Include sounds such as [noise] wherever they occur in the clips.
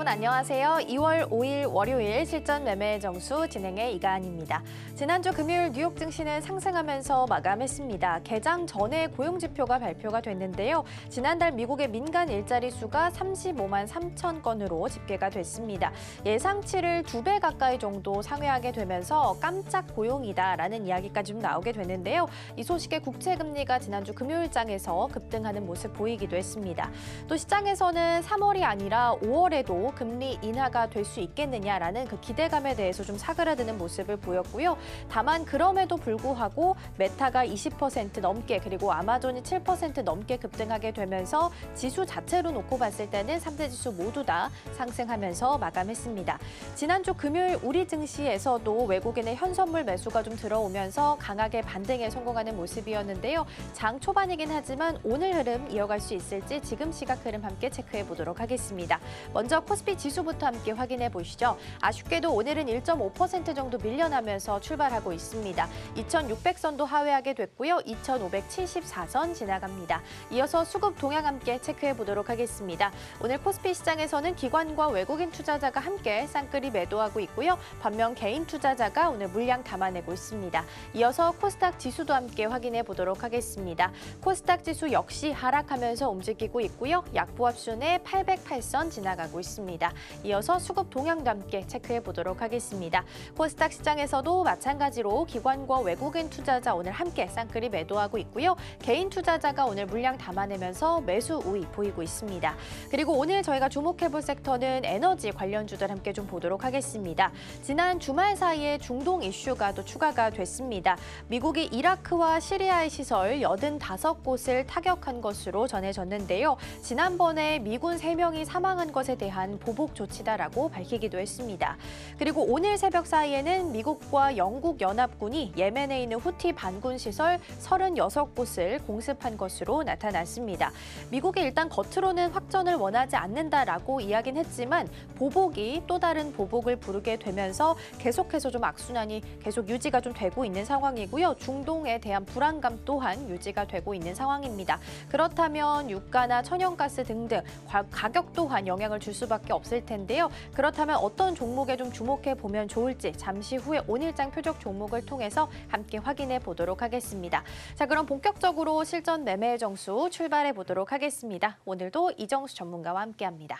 여러분 안녕하세요. 2월 5일 월요일 실전 매매 정수 진행의 이가은입니다. 지난주 금요일 뉴욕 증시는 상승하면서 마감했습니다. 개장 전에 고용지표가 발표가 됐는데요. 지난달 미국의 민간 일자리 수가 35만 3천 건으로 집계가 됐습니다. 예상치를 두 배 가까이 정도 상회하게 되면서 깜짝 고용이다라는 이야기까지 좀 나오게 되는데요이 소식에 국채금리가 지난주 금요일장에서 급등하는 모습 보이기도 했습니다. 또 시장에서는 3월이 아니라 5월에도 금리 인하가 될 수 있겠느냐라는 그 기대감에 대해서 좀 사그라드는 모습을 보였고요. 다만 그럼에도 불구하고 메타가 20% 넘게 그리고 아마존이 7% 넘게 급등하게 되면서 지수 자체로 놓고 봤을 때는 3대 지수 모두 다 상승하면서 마감했습니다. 지난주 금요일 우리 증시에서도 외국인의 현선물 매수가 좀 들어오면서 강하게 반등에 성공하는 모습이었는데요. 장 초반이긴 하지만 오늘 흐름 이어갈 수 있을지 지금 시각 흐름 함께 체크해 보도록 하겠습니다. 먼저 코스 코스피 지수부터 함께 확인해 보시죠. 아쉽게도 오늘은 1.5% 정도 밀려나면서 출발하고 있습니다. 2600선도 하회하게 됐고요. 2574선 지나갑니다. 이어서 수급 동향 함께 체크해 보도록 하겠습니다. 오늘 코스피 시장에서는 기관과 외국인 투자자가 함께 쌍끌이 매도하고 있고요. 반면 개인 투자자가 오늘 물량 담아내고 있습니다. 이어서 코스닥 지수도 함께 확인해 보도록 하겠습니다. 코스닥 지수 역시 하락하면서 움직이고 있고요. 약보합 순에 808선 지나가고 있습니다. 있습니다. 이어서 수급 동향도 함께 체크해 보도록 하겠습니다. 코스닥 시장에서도 마찬가지로 기관과 외국인 투자자 오늘 함께 쌍끌이 매도하고 있고요. 개인 투자자가 오늘 물량 담아내면서 매수 우위 보이고 있습니다. 그리고 오늘 저희가 주목해 볼 섹터는 에너지 관련주들 함께 좀 보도록 하겠습니다. 지난 주말 사이에 중동 이슈가 또 추가가 됐습니다. 미국이 이라크와 시리아의 시설 85곳을 타격한 것으로 전해졌는데요. 지난번에 미군 3명이 사망한 것에 대한 보복 조치다라고 밝히기도 했습니다. 그리고 오늘 새벽 사이에는 미국과 영국 연합군이 예멘에 있는 후티 반군 시설 36곳을 공습한 것으로 나타났습니다. 미국이 일단 겉으로는 확전을 원하지 않는다라고 이야긴 했지만 보복이 또 다른 보복을 부르게 되면서 계속해서 좀 악순환이 계속 유지가 좀 되고 있는 상황이고요. 중동에 대한 불안감 또한 유지가 되고 있는 상황입니다. 그렇다면 유가나 천연가스 등등 가격 또한 영향을 줄 수밖에 수밖에 없을 텐데요. 그렇다면 어떤 종목에 좀 주목해 보면 좋을지 잠시 후에 온일장 표적 종목을 통해서 함께 확인해 보도록 하겠습니다. 자, 그럼 본격적으로 실전 매매 정수 출발해 보도록 하겠습니다. 오늘도 이정수 전문가와 함께합니다.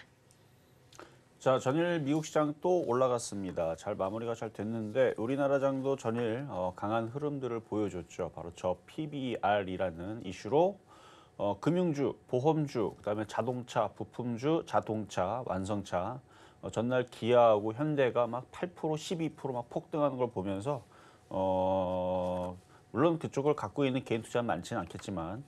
자, 전일 미국 시장 또 올라갔습니다. 잘 마무리가 잘 됐는데 우리나라 장도 전일 어, 강한 흐름들을 보여줬죠. 바로 저 PBR이라는 이슈로 어, 금융주, 보험주, 그다음에 자동차, 부품주, 자동차, 완성차 어, 전날 기아하고 현대가 막8% 12%막 폭등하는 걸 보면서 어, 물론 그쪽을 갖고 있는 개인 투자는 많지는 않겠지만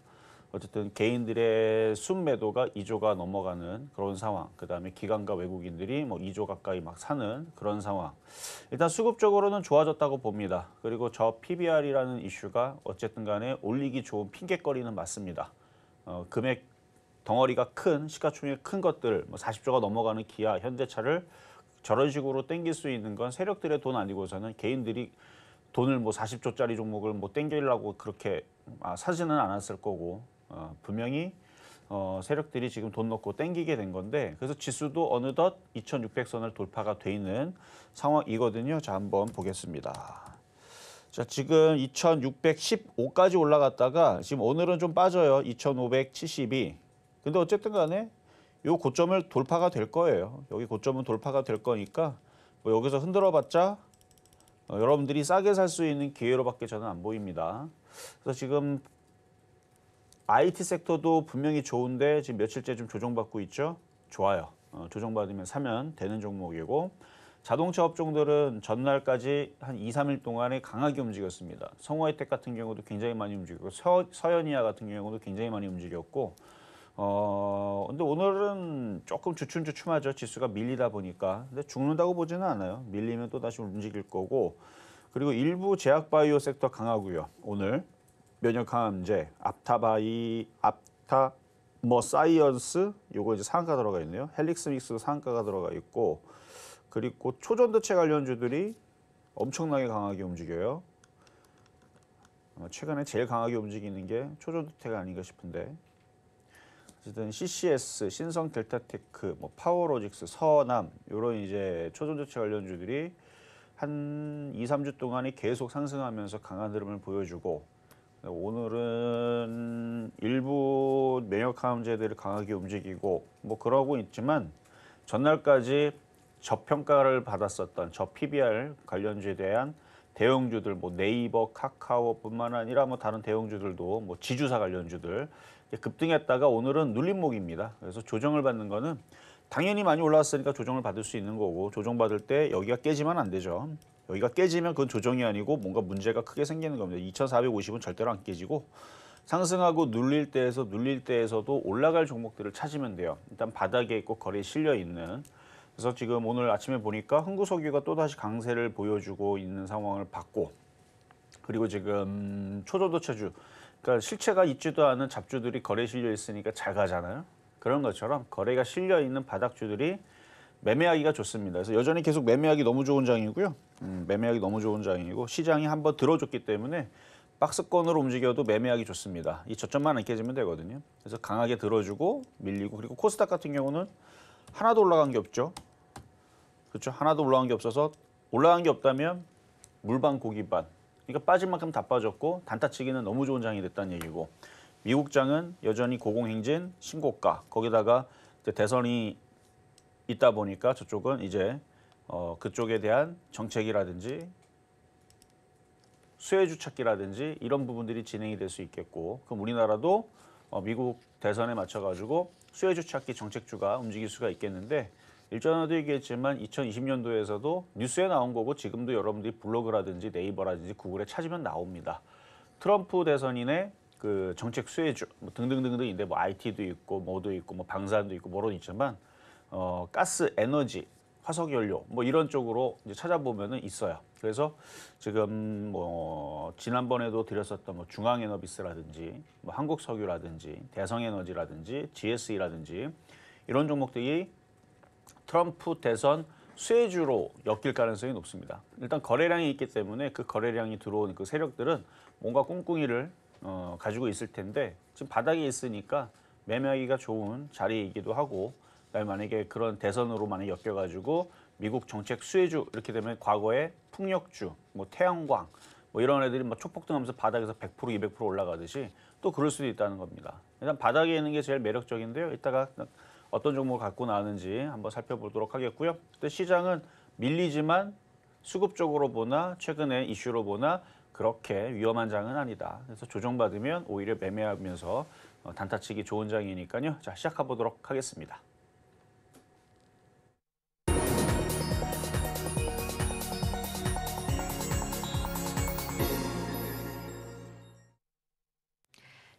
어쨌든 개인들의 순매도가 2조가 넘어가는 그런 상황. 그다음에 기관과 외국인들이 뭐 2조 가까이 막 사는 그런 상황. 일단 수급적으로는 좋아졌다고 봅니다. 그리고 저 PBR이라는 이슈가 어쨌든 간에 올리기 좋은 핑곗거리는 맞습니다. 어, 금액 덩어리가 큰 시가총액 큰 것들 뭐 40조가 넘어가는 기아, 현대차를 저런 식으로 땡길 수 있는 건 세력들의 돈 아니고서는 개인들이 돈을 뭐 40조짜리 종목을 뭐 땡기려고 그렇게 아, 사지는 않았을 거고 어, 분명히 어, 세력들이 지금 돈 넣고 땡기게 된 건데 그래서 지수도 어느덧 2600선을 돌파가 돼 있는 상황이거든요. 자 한번 보겠습니다. 자, 지금 2615까지 올라갔다가 지금 오늘은 좀 빠져요. 2572. 근데 어쨌든 간에 요 고점을 돌파가 될 거예요. 여기 고점은 돌파가 될 거니까 뭐 여기서 흔들어봤자 어, 여러분들이 싸게 살 수 있는 기회로밖에 저는 안 보입니다. 그래서 지금 IT 섹터도 분명히 좋은데 지금 며칠째 좀 조정받고 있죠. 좋아요. 어, 조정받으면 사면 되는 종목이고 자동차 업종들은 전날까지 한 2, 3일 동안에 강하게 움직였습니다. 성화혜택 같은 경우도 굉장히 많이 움직이고 서, 서현이야 같은 경우도 굉장히 많이 움직였고 어 근데 오늘은 조금 주춤주춤하죠. 지수가 밀리다 보니까. 근데 죽는다고 보지는 않아요. 밀리면 또 다시 움직일 거고. 그리고 일부 제약 바이오 섹터 강하고요. 오늘 면역 항암제, 앞타바이, 앞타 뭐 사이언스 요거 이제 상한가 들어가 있네요. 헬릭스 믹스도 상한가가 들어가 있고 그리고 초전도체 관련주들이 엄청나게 강하게 움직여요. 최근에 제일 강하게 움직이는 게 초전도체가 아닌가 싶은데 어쨌든 CCS, 신성 델타테크, 뭐 파워로직스, 서남 이런 이제 초전도체 관련주들이 한 2, 3주 동안이 계속 상승하면서 강한 흐름을 보여주고 오늘은 일부 매역 함재들을 강하게 움직이고 뭐 그러고 있지만 전날까지 저평가를 받았었던 저 PBR 관련주에 대한 대형주들 뭐 네이버, 카카오뿐만 아니라 뭐 다른 대형주들도 뭐 지주사 관련주들 급등했다가 오늘은 눌림목입니다. 그래서 조정을 받는 거는 당연히 많이 올라왔으니까 조정을 받을 수 있는 거고 조정받을 때 여기가 깨지면 안 되죠. 여기가 깨지면 그건 조정이 아니고 뭔가 문제가 크게 생기는 겁니다. 2450은 절대로 안 깨지고 상승하고 눌릴 때에서 눌릴 때에서도 올라갈 종목들을 찾으면 돼요. 일단 바닥에 있고 거래에 실려 있는 그래서 지금 오늘 아침에 보니까 흥구석유가 또다시 강세를 보여주고 있는 상황을 봤고 그리고 지금 초조도체주 그러니까 실체가 있지도 않은 잡주들이 거래 실려 있으니까 잘 가잖아요. 그런 것처럼 거래가 실려 있는 바닥주들이 매매하기가 좋습니다. 그래서 여전히 계속 매매하기 너무 좋은 장이고요. 음, 매매하기 너무 좋은 장이고 시장이 한번 들어줬기 때문에 박스권으로 움직여도 매매하기 좋습니다. 이 저점만 안 깨지면 되거든요. 그래서 강하게 들어주고 밀리고 그리고 코스닥 같은 경우는 하나도 올라간 게 없죠. 그렇죠. 하나도 올라간 게 없어서 올라간 게 없다면 물반 고기반. 그러니까 빠질 만큼 다 빠졌고 단타치기는 너무 좋은 장이 됐다는 얘기고 미국장은 여전히 고공행진 신고가 거기다가 대선이 있다 보니까 저쪽은 이제 어, 그쪽에 대한 정책이라든지 수혜주 찾기라든지 이런 부분들이 진행이 될 수 있겠고 그럼 우리나라도 어, 미국 대선에 맞춰 가지고 수혜주 찾기 정책주가 움직일 수가 있겠는데 일전에도 얘기했지만 2020년도에서도 뉴스에 나온 거고 지금도 여러분들이 블로그라든지 네이버라든지 구글에 찾으면 나옵니다. 트럼프 대선인의 그 정책 수혜주 뭐 등등등등인데 뭐 IT도 있고 뭐도 있고 뭐 방산도 있고 뭐론 있지만 어 가스 에너지 화석 연료 뭐 이런 쪽으로 이제 찾아보면은 있어요. 그래서 지금 뭐 지난번에도 드렸었던 뭐 중앙에너비스라든지 뭐 한국석유라든지 대성에너지라든지 GSE라든지 이런 종목들이 트럼프 대선 수혜주로 엮일 가능성이 높습니다. 일단 거래량이 있기 때문에 그 거래량이 들어온 그 세력들은 뭔가 꿍꿍이를 어, 가지고 있을 텐데 지금 바닥에 있으니까 매매하기가 좋은 자리이기도 하고 만약에 그런 대선으로 만약 엮여가지고 미국 정책 수혜주 이렇게 되면 과거에 풍력주, 뭐 태양광 뭐 이런 애들이 막 초폭등하면서 바닥에서 100% 200% 올라가듯이 또 그럴 수도 있다는 겁니다. 일단 바닥에 있는 게 제일 매력적인데요. 이따가 어떤 종목을 갖고 나왔는지 한번 살펴보도록 하겠고요. 근 시장은 밀리지만 수급적으로 보나 최근에 이슈로 보나 그렇게 위험한 장은 아니다. 그래서 조정받으면 오히려 매매하면서 어, 단타치기 좋은 장이니까요. 자 시작해 보도록 하겠습니다.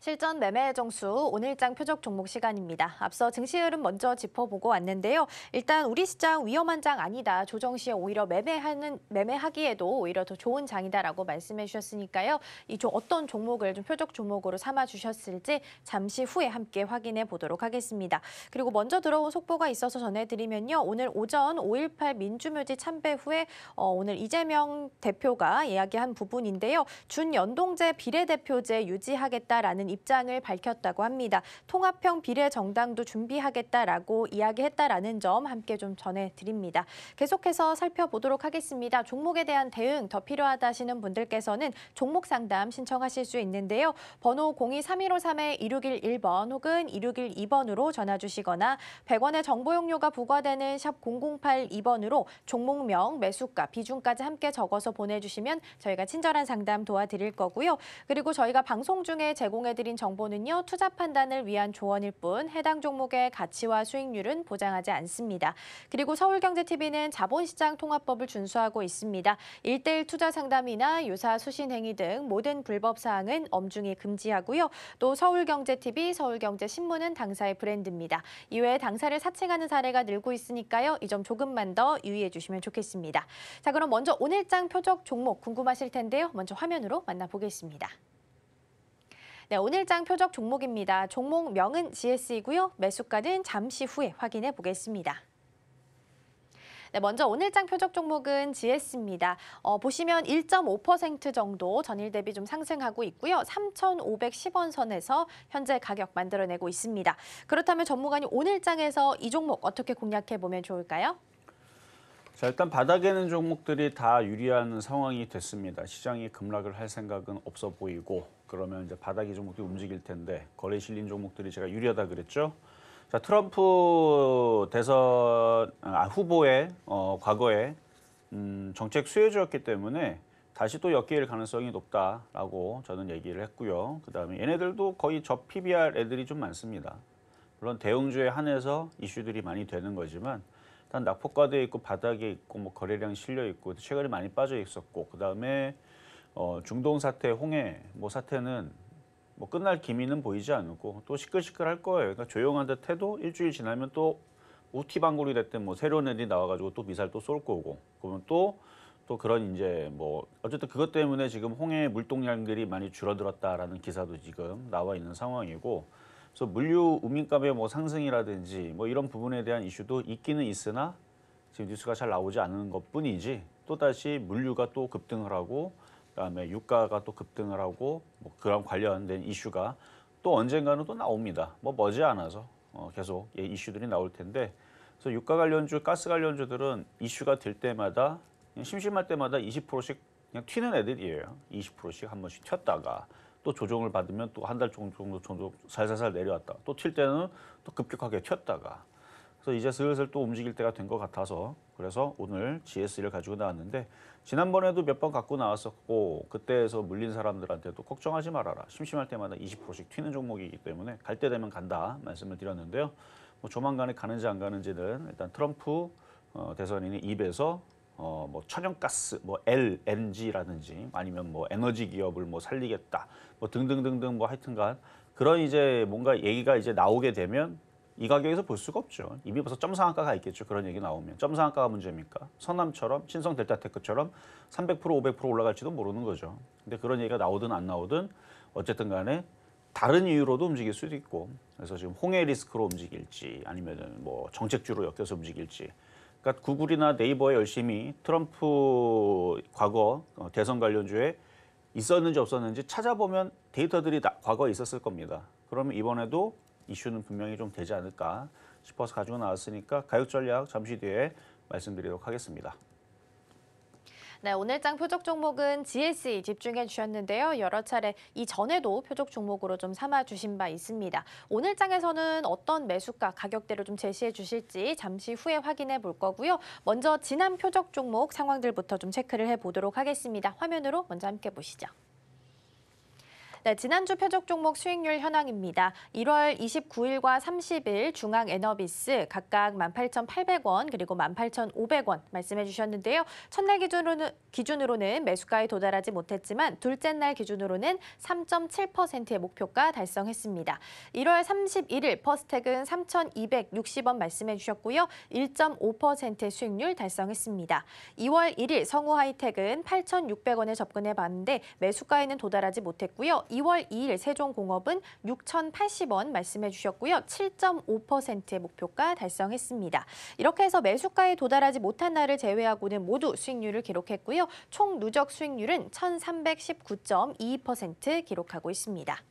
실전 매매 정수 오늘장 표적 종목 시간입니다. 앞서 증시 흐름 먼저 짚어보고 왔는데요. 일단 우리 시장 위험한 장 아니다. 조정 시에 오히려 매매하는 매매하기에도 오히려 더 좋은 장이다라고 말씀해 주셨으니까요. 이 어떤 종목을 좀 표적 종목으로 삼아 주셨을지 잠시 후에 함께 확인해 보도록 하겠습니다. 그리고 먼저 들어온 속보가 있어서 전해드리면요. 오늘 오전 5.18 민주묘지 참배 후에 어, 오늘 이재명 대표가 이야기한 부분인데요. 준연동제 비례대표제 유지하겠다라는 입장을 밝혔다고 합니다. 통합형 비례정당도 준비하겠다라고 이야기했다라는 점 함께 좀 전해드립니다. 계속해서 살펴보도록 하겠습니다. 종목에 대한 대응 더 필요하다 하시는 분들께서는 종목 상담 신청하실 수 있는데요. 번호 0 2 3 1 5 3 1 6 1 1번 혹은 1 6 1 2번으로 전화 주시거나 100원의 정보용료가 부과되는 샵 0082번으로 종목명, 매수가, 비중까지 함께 적어서 보내주시면 저희가 친절한 상담 도와드릴 거고요. 그리고 저희가 방송 중에 제공해드린 전해드린 정보는요, 투자 판단을 위한 조언일 뿐 해당 종목의 가치와 수익률은 보장하지 않습니다. 그리고 서울경제TV는 자본시장 통합법을 준수하고 있습니다. 일대일 투자 상담이나 유사 수신 행위 등 모든 불법 사항은 엄중히 금지하고요. 또 서울경제TV, 서울경제신문은 당사의 브랜드입니다. 이외에 당사를 사칭하는 사례가 늘고 있으니까요. 이 점 조금만 더 유의해 주시면 좋겠습니다. 자, 그럼 먼저 오늘장 표적 종목 궁금하실 텐데요. 먼저 화면으로 만나보겠습니다. 네, 오늘장 표적 종목입니다. 종목명은 GS이고요. 매수가는 잠시 후에 확인해 보겠습니다. 네, 먼저 오늘장 표적 종목은 GS입니다. 어, 보시면 1.5% 정도 전일 대비 좀 상승하고 있고요. 3,510원 선에서 현재 가격 만들어내고 있습니다. 그렇다면 전문가님 오늘장에서 이 종목 어떻게 공략해보면 좋을까요? 자, 일단 바닥에 있는 종목들이 다 유리하는 상황이 됐습니다. 시장이 급락을 할 생각은 없어 보이고 그러면 이제 바닥이 종목들이 움직일 텐데 거래 실린 종목들이 제가 유리하다 그랬죠. 자, 트럼프 대선 아, 후보의 어, 과거에 음, 정책 수혜주였기 때문에 다시 또 엮일 가능성이 높다라고 저는 얘기를 했고요. 그다음에 얘네들도 거의 저 PBR 애들이 좀 많습니다. 물론 대응주에 한해서 이슈들이 많이 되는 거지만 단낙폭과도 있고 바닥에 있고 뭐 거래량이 실려 있고 최근에 많이 빠져 있었고 그 다음에 어, 중동 사태, 홍해 뭐 사태는 뭐 끝날 기미는 보이지 않고 또 시끌시끌할 거예요. 그러니까 조용한 듯해도 일주일 지나면 또 우티 방구리 됐든 뭐 새로운 애들이 나와가지고 또 미사일 또 쏠 거고 그러면 또 또 그런 이제 뭐 어쨌든 그것 때문에 지금 홍해 물동량들이 많이 줄어들었다라는 기사도 지금 나와 있는 상황이고 그래서 물류 운임값의 뭐 상승이라든지 뭐 이런 부분에 대한 이슈도 있기는 있으나 지금 뉴스가 잘 나오지 않는 것뿐이지 또 다시 물류가 또 급등을 하고 그다음에 유가가 또 급등을 하고 뭐 그런 관련된 이슈가 또 언젠가는 또 나옵니다. 뭐 머지않아서 어 계속 예, 이슈들이 나올 텐데 그래서 유가 관련주, 가스 관련주들은 이슈가 될 때마다 심심할 때마다 20%씩 그냥 튀는 애들이에요. 20%씩 한 번씩 튀었다가 또 조정을 받으면 또 한 달 정도 정도 살살살 내려왔다. 또 튈 때는 또 급격하게 튀었다가 그래서 이제 슬슬 또 움직일 때가 된 것 같아서 그래서 오늘 GS를 가지고 나왔는데 지난번에도 몇 번 갖고 나왔었고 그때에서 물린 사람들한테도 걱정하지 말아라. 심심할 때마다 20%씩 튀는 종목이기 때문에 갈 때 되면 간다 말씀을 드렸는데요. 뭐 조만간에 가는지 안 가는지는 일단 트럼프 어, 대선인의 입에서 어, 뭐 천연가스, 뭐 LNG라든지 아니면 뭐 에너지 기업을 뭐 살리겠다 뭐 등등등등 뭐 하여튼간 그런 이제 뭔가 얘기가 이제 나오게 되면 이 가격에서 볼 수가 없죠. 이미 벌써 점상한가가 있겠죠. 그런 얘기 나오면. 점상한가가 문제입니까? 서남처럼 신성 델타테크처럼 300% 500% 올라갈지도 모르는 거죠. 근데 그런 얘기가 나오든 안 나오든 어쨌든 간에 다른 이유로도 움직일 수도 있고 그래서 지금 홍해 리스크로 움직일지 아니면 은뭐 정책주로 엮여서 움직일지 그러니까 구글이나 네이버에 열심히 트럼프 과거 어, 대선 관련주에 있었는지 없었는지 찾아보면 데이터들이 나, 과거에 있었을 겁니다. 그러면 이번에도 이슈는 분명히 좀 되지 않을까 싶어서 가지고 나왔으니까 가격 전략 잠시 뒤에 말씀드리도록 하겠습니다. 네, 오늘장 표적 종목은 GSE 집중해 주셨는데요. 여러 차례 이전에도 표적 종목으로 좀 삼아 주신 바 있습니다. 오늘장에서는 어떤 매수가 가격대로 좀 제시해 주실지 잠시 후에 확인해 볼 거고요. 먼저 지난 표적 종목 상황들부터 좀 체크를 해 보도록 하겠습니다. 화면으로 먼저 함께 보시죠. 네, 지난주 표적 종목 수익률 현황입니다. 1월 29일과 30일 중앙에너비스 각각 18,800원 그리고 18,500원 말씀해 주셨는데요. 첫날 기준으로는, 기준으로는 매수가에 도달하지 못했지만 둘째 날 기준으로는 3.7%의 목표가 달성했습니다. 1월 31일 퍼스텍은 3,260원 말씀해 주셨고요. 1.5%의 수익률 달성했습니다. 2월 1일 성우 하이텍은 8,600원에 접근해 봤는데 매수가에는 도달하지 못했고요. 2월 2일 세종공업은 6,080원 말씀해 주셨고요. 7.5%의 목표가 달성했습니다. 이렇게 해서 매수가에 도달하지 못한 날을 제외하고는 모두 수익률을 기록했고요. 총 누적 수익률은 1,319.22% 기록하고 있습니다.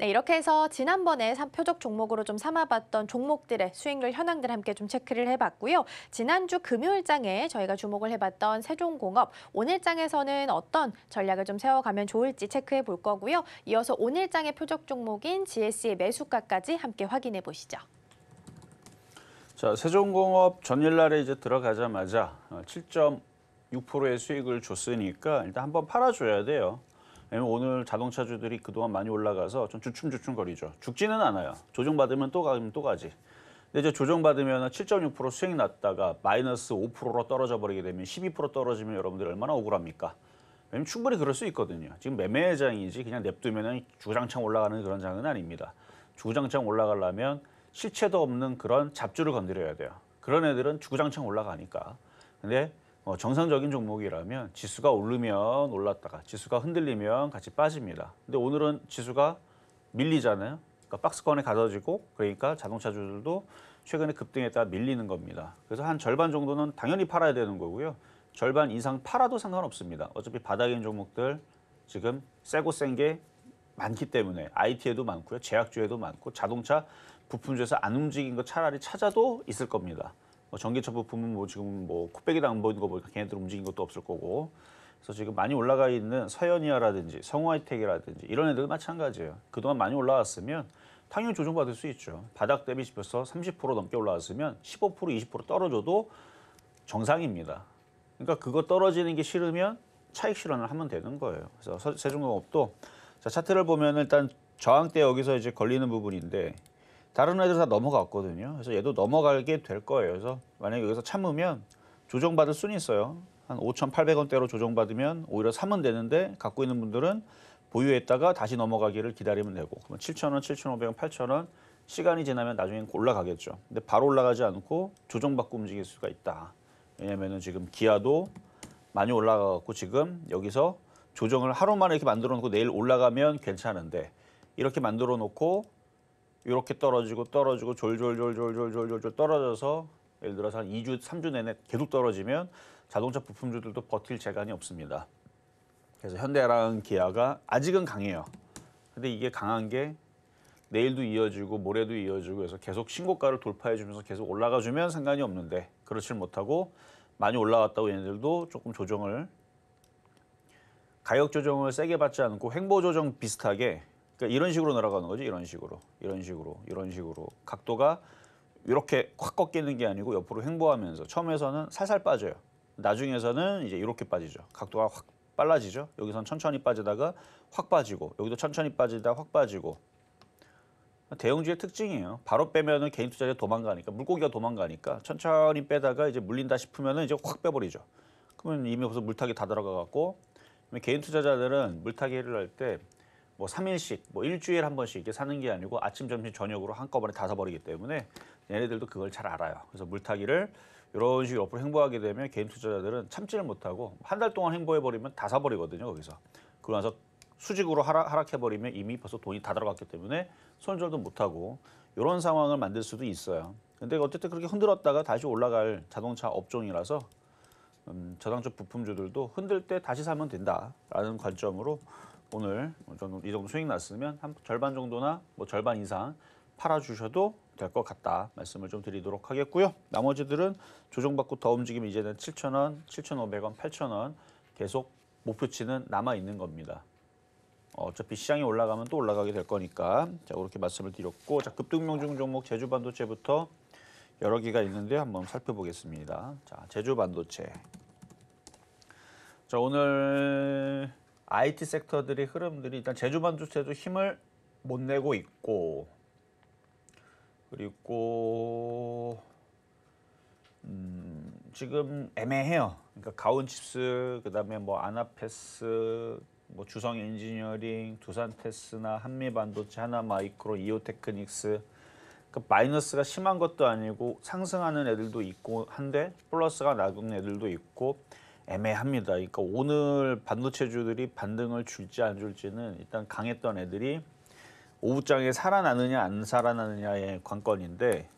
네, 이렇게 해서 지난번에 표적 종목으로 좀 삼아봤던 종목들의 수익률 현황들 함께 좀 체크를 해봤고요. 지난주 금요일장에 저희가 주목을 해봤던 세종공업, 오늘장에서는 어떤 전략을 좀 세워가면 좋을지 체크해 볼 거고요. 이어서 오늘장의 표적 종목인 GS의 매수가까지 함께 확인해 보시죠. 자, 세종공업 전일날에 이제 들어가자마자 7.6%의 어, 수익을 줬으니까 일단 한번 팔아줘야 돼요. 왜냐면 오늘 자동차주들이 그동안 많이 올라가서 좀 주춤주춤거리죠. 죽지는 않아요. 조정받으면 또 가면 또 가지. 근데 이제 조정받으면 7.6% 수익 났다가 마이너스 5%로 떨어져 버리게 되면 12% 떨어지면 여러분들 얼마나 억울합니까? 왜냐면 충분히 그럴 수 있거든요. 지금 매매장이지 그냥 냅두면 주장창 올라가는 그런 장은 아닙니다. 주장창 올라가려면 실체도 없는 그런 잡주를 건드려야 돼요. 그런 애들은 주구장창 올라가니까. 근데 어, 정상적인 종목이라면 지수가 오르면 올랐다가 지수가 흔들리면 같이 빠집니다. 근데 오늘은 지수가 밀리잖아요. 그러니까 박스권에 가둬지고 그러니까 자동차주들도 최근에 급등에 따라 밀리는 겁니다. 그래서 한 절반 정도는 당연히 팔아야 되는 거고요. 절반 이상 팔아도 상관없습니다. 어차피 바닥인 종목들 지금 세고 센게 많기 때문에 IT에도 많고요. 제약주에도 많고 자동차 부품주에서 안 움직인 거 차라리 찾아도 있을 겁니다. 뭐 전기차 부품은 뭐 지금 뭐 코빼기도 안 보이는 거 보니까 걔네들 움직인 것도 없을 거고 그래서 지금 많이 올라가 있는 서현이아라든지 성화이텍이라든지 이런 애들도 마찬가지예요. 그동안 많이 올라왔으면 당연히 조정받을 수 있죠. 바닥 대비 집에서 30% 넘게 올라왔으면 15% 20% 떨어져도 정상입니다. 그러니까 그거 떨어지는 게 싫으면 차익 실현을 하면 되는 거예요. 그래서 세종공업도 자 차트를 보면 일단 저항대 여기서 이제 걸리는 부분인데 다른 애들 다 넘어갔거든요. 그래서 얘도 넘어가게 될 거예요. 그래서 만약에 여기서 참으면 조정받을 수는 있어요. 한 5,800원대로 조정받으면 오히려 사면 되는데 갖고 있는 분들은 보유했다가 다시 넘어가기를 기다리면 되고 그러면 7,000원, 7,500원, 8,000원 시간이 지나면 나중엔 올라가겠죠. 근데 바로 올라가지 않고 조정받고 움직일 수가 있다. 왜냐면은 지금 기아도 많이 올라가고 지금 여기서 조정을 하루 만에 이렇게 만들어 놓고 내일 올라가면 괜찮은데 이렇게 만들어 놓고 이렇게 떨어지고 떨어지고 졸졸졸졸졸졸졸 떨어져서 예를 들어서 한 2주, 3주 내내 계속 떨어지면 자동차 부품주들도 버틸 재간이 없습니다. 그래서 현대랑 기아가 아직은 강해요. 근데 이게 강한 게 내일도 이어지고 모레도 이어지고 해서 계속 신고가를 돌파해 주면서 계속 올라가 주면 상관이 없는데 그렇지 못하고 많이 올라왔다고 얘네들도 조금 조정을 가격 조정을 세게 받지 않고 횡보 조정 비슷하게 그러니까 이런 식으로 날아가는 거죠. 이런 식으로, 이런 식으로, 이런 식으로 각도가 이렇게 확 꺾이는 게 아니고 옆으로 횡보하면서 처음에서는 살살 빠져요. 나중에서는 이제 이렇게 빠지죠. 각도가 확 빨라지죠. 여기선 천천히 빠지다가 확 빠지고 여기도 천천히 빠지다 확 빠지고 대형주의 특징이에요. 바로 빼면은 개인 투자자 도망가니까 물고기가 도망가니까 천천히 빼다가 이제 물린다 싶으면은 이제 확 빼버리죠. 그러면 이미 벌써 물타기 다 들어가 갖고 개인 투자자들은 물타기를 할때 뭐 3일씩 뭐 일주일 한 번씩 이렇게 사는 게 아니고 아침 점심 저녁으로 한꺼번에 다 사버리기 때문에 얘네들도 그걸 잘 알아요 그래서 물타기를 이런 식으로 옆으로 행보하게 되면 개인 투자자들은 참지를 못하고 한 달 동안 행보해버리면 다 사버리거든요 거기서 그러면서 수직으로 하락, 해버리면 이미 벌써 돈이 다 들어갔기 때문에 손절도 못하고 이런 상황을 만들 수도 있어요 근데 어쨌든 그렇게 흔들었다가 다시 올라갈 자동차 업종이라서 음, 저당적 부품주들도 흔들 때 다시 사면 된다라는 관점으로 오늘 뭐 이 정도 수익 났으면 한 절반 정도나 뭐 절반 이상 팔아주셔도 될 것 같다 말씀을 좀 드리도록 하겠고요. 나머지들은 조정받고 더 움직이면 이제는 7천원 7,500원, 8천원 계속 목표치는 남아있는 겁니다. 어, 어차피 시장이 올라가면 또 올라가게 될 거니까 자 그렇게 말씀을 드렸고 자 급등명중 종목 제주반도체부터 여러 개가 있는데 한번 살펴보겠습니다. 자 제주반도체 자 오늘 IT 섹터들의 흐름들이 일단 제주 반도체도 힘을 못 내고 있고 그리고 음 지금 애매해요. 그러니까 가온칩스 그다음에 뭐 아나페스 뭐 주성 엔지니어링, 두산테스나 한미반도체, 하나마이크로, 이오테크닉스 그 마이너스가 심한 것도 아니고 상승하는 애들도 있고 한데 플러스가 나은 애들도 있고 애매합니다. 그러니까 오늘 반도체주들이 반등을 줄지 안 줄지는 일단 강했던 애들이 오후장에 살아나느냐 안 살아나느냐의 관건인데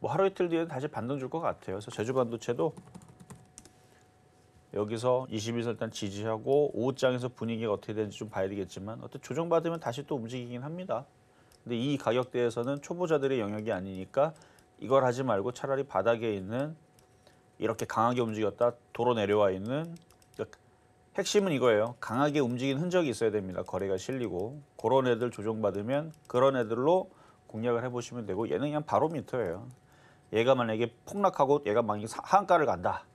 뭐 하루 이틀 뒤에 는 다시 반등 줄 것 같아요. 그래서 제주 반도체도 여기서 21선 일단 지지하고 오후장에서 분위기가 어떻게 되는지 좀 봐야 되겠지만 어떤 조정받으면 다시 또 움직이긴 합니다. 근데 이 가격대에서는 초보자들의 영역이 아니니까 이걸 하지 말고 차라리 바닥에 있는 이렇게 강하게 움직였다 도로 내려와 있는 그러니까 핵심은 이거예요. 강하게 움직인 흔적이 있어야 됩니다. 거래가 실리고 그런 애들 조정받으면 그런 애들로 공략을 해보시면 되고 얘는 그냥 바로미터예요. 얘가 만약에 폭락하고 얘가 만약에 한가를 간다.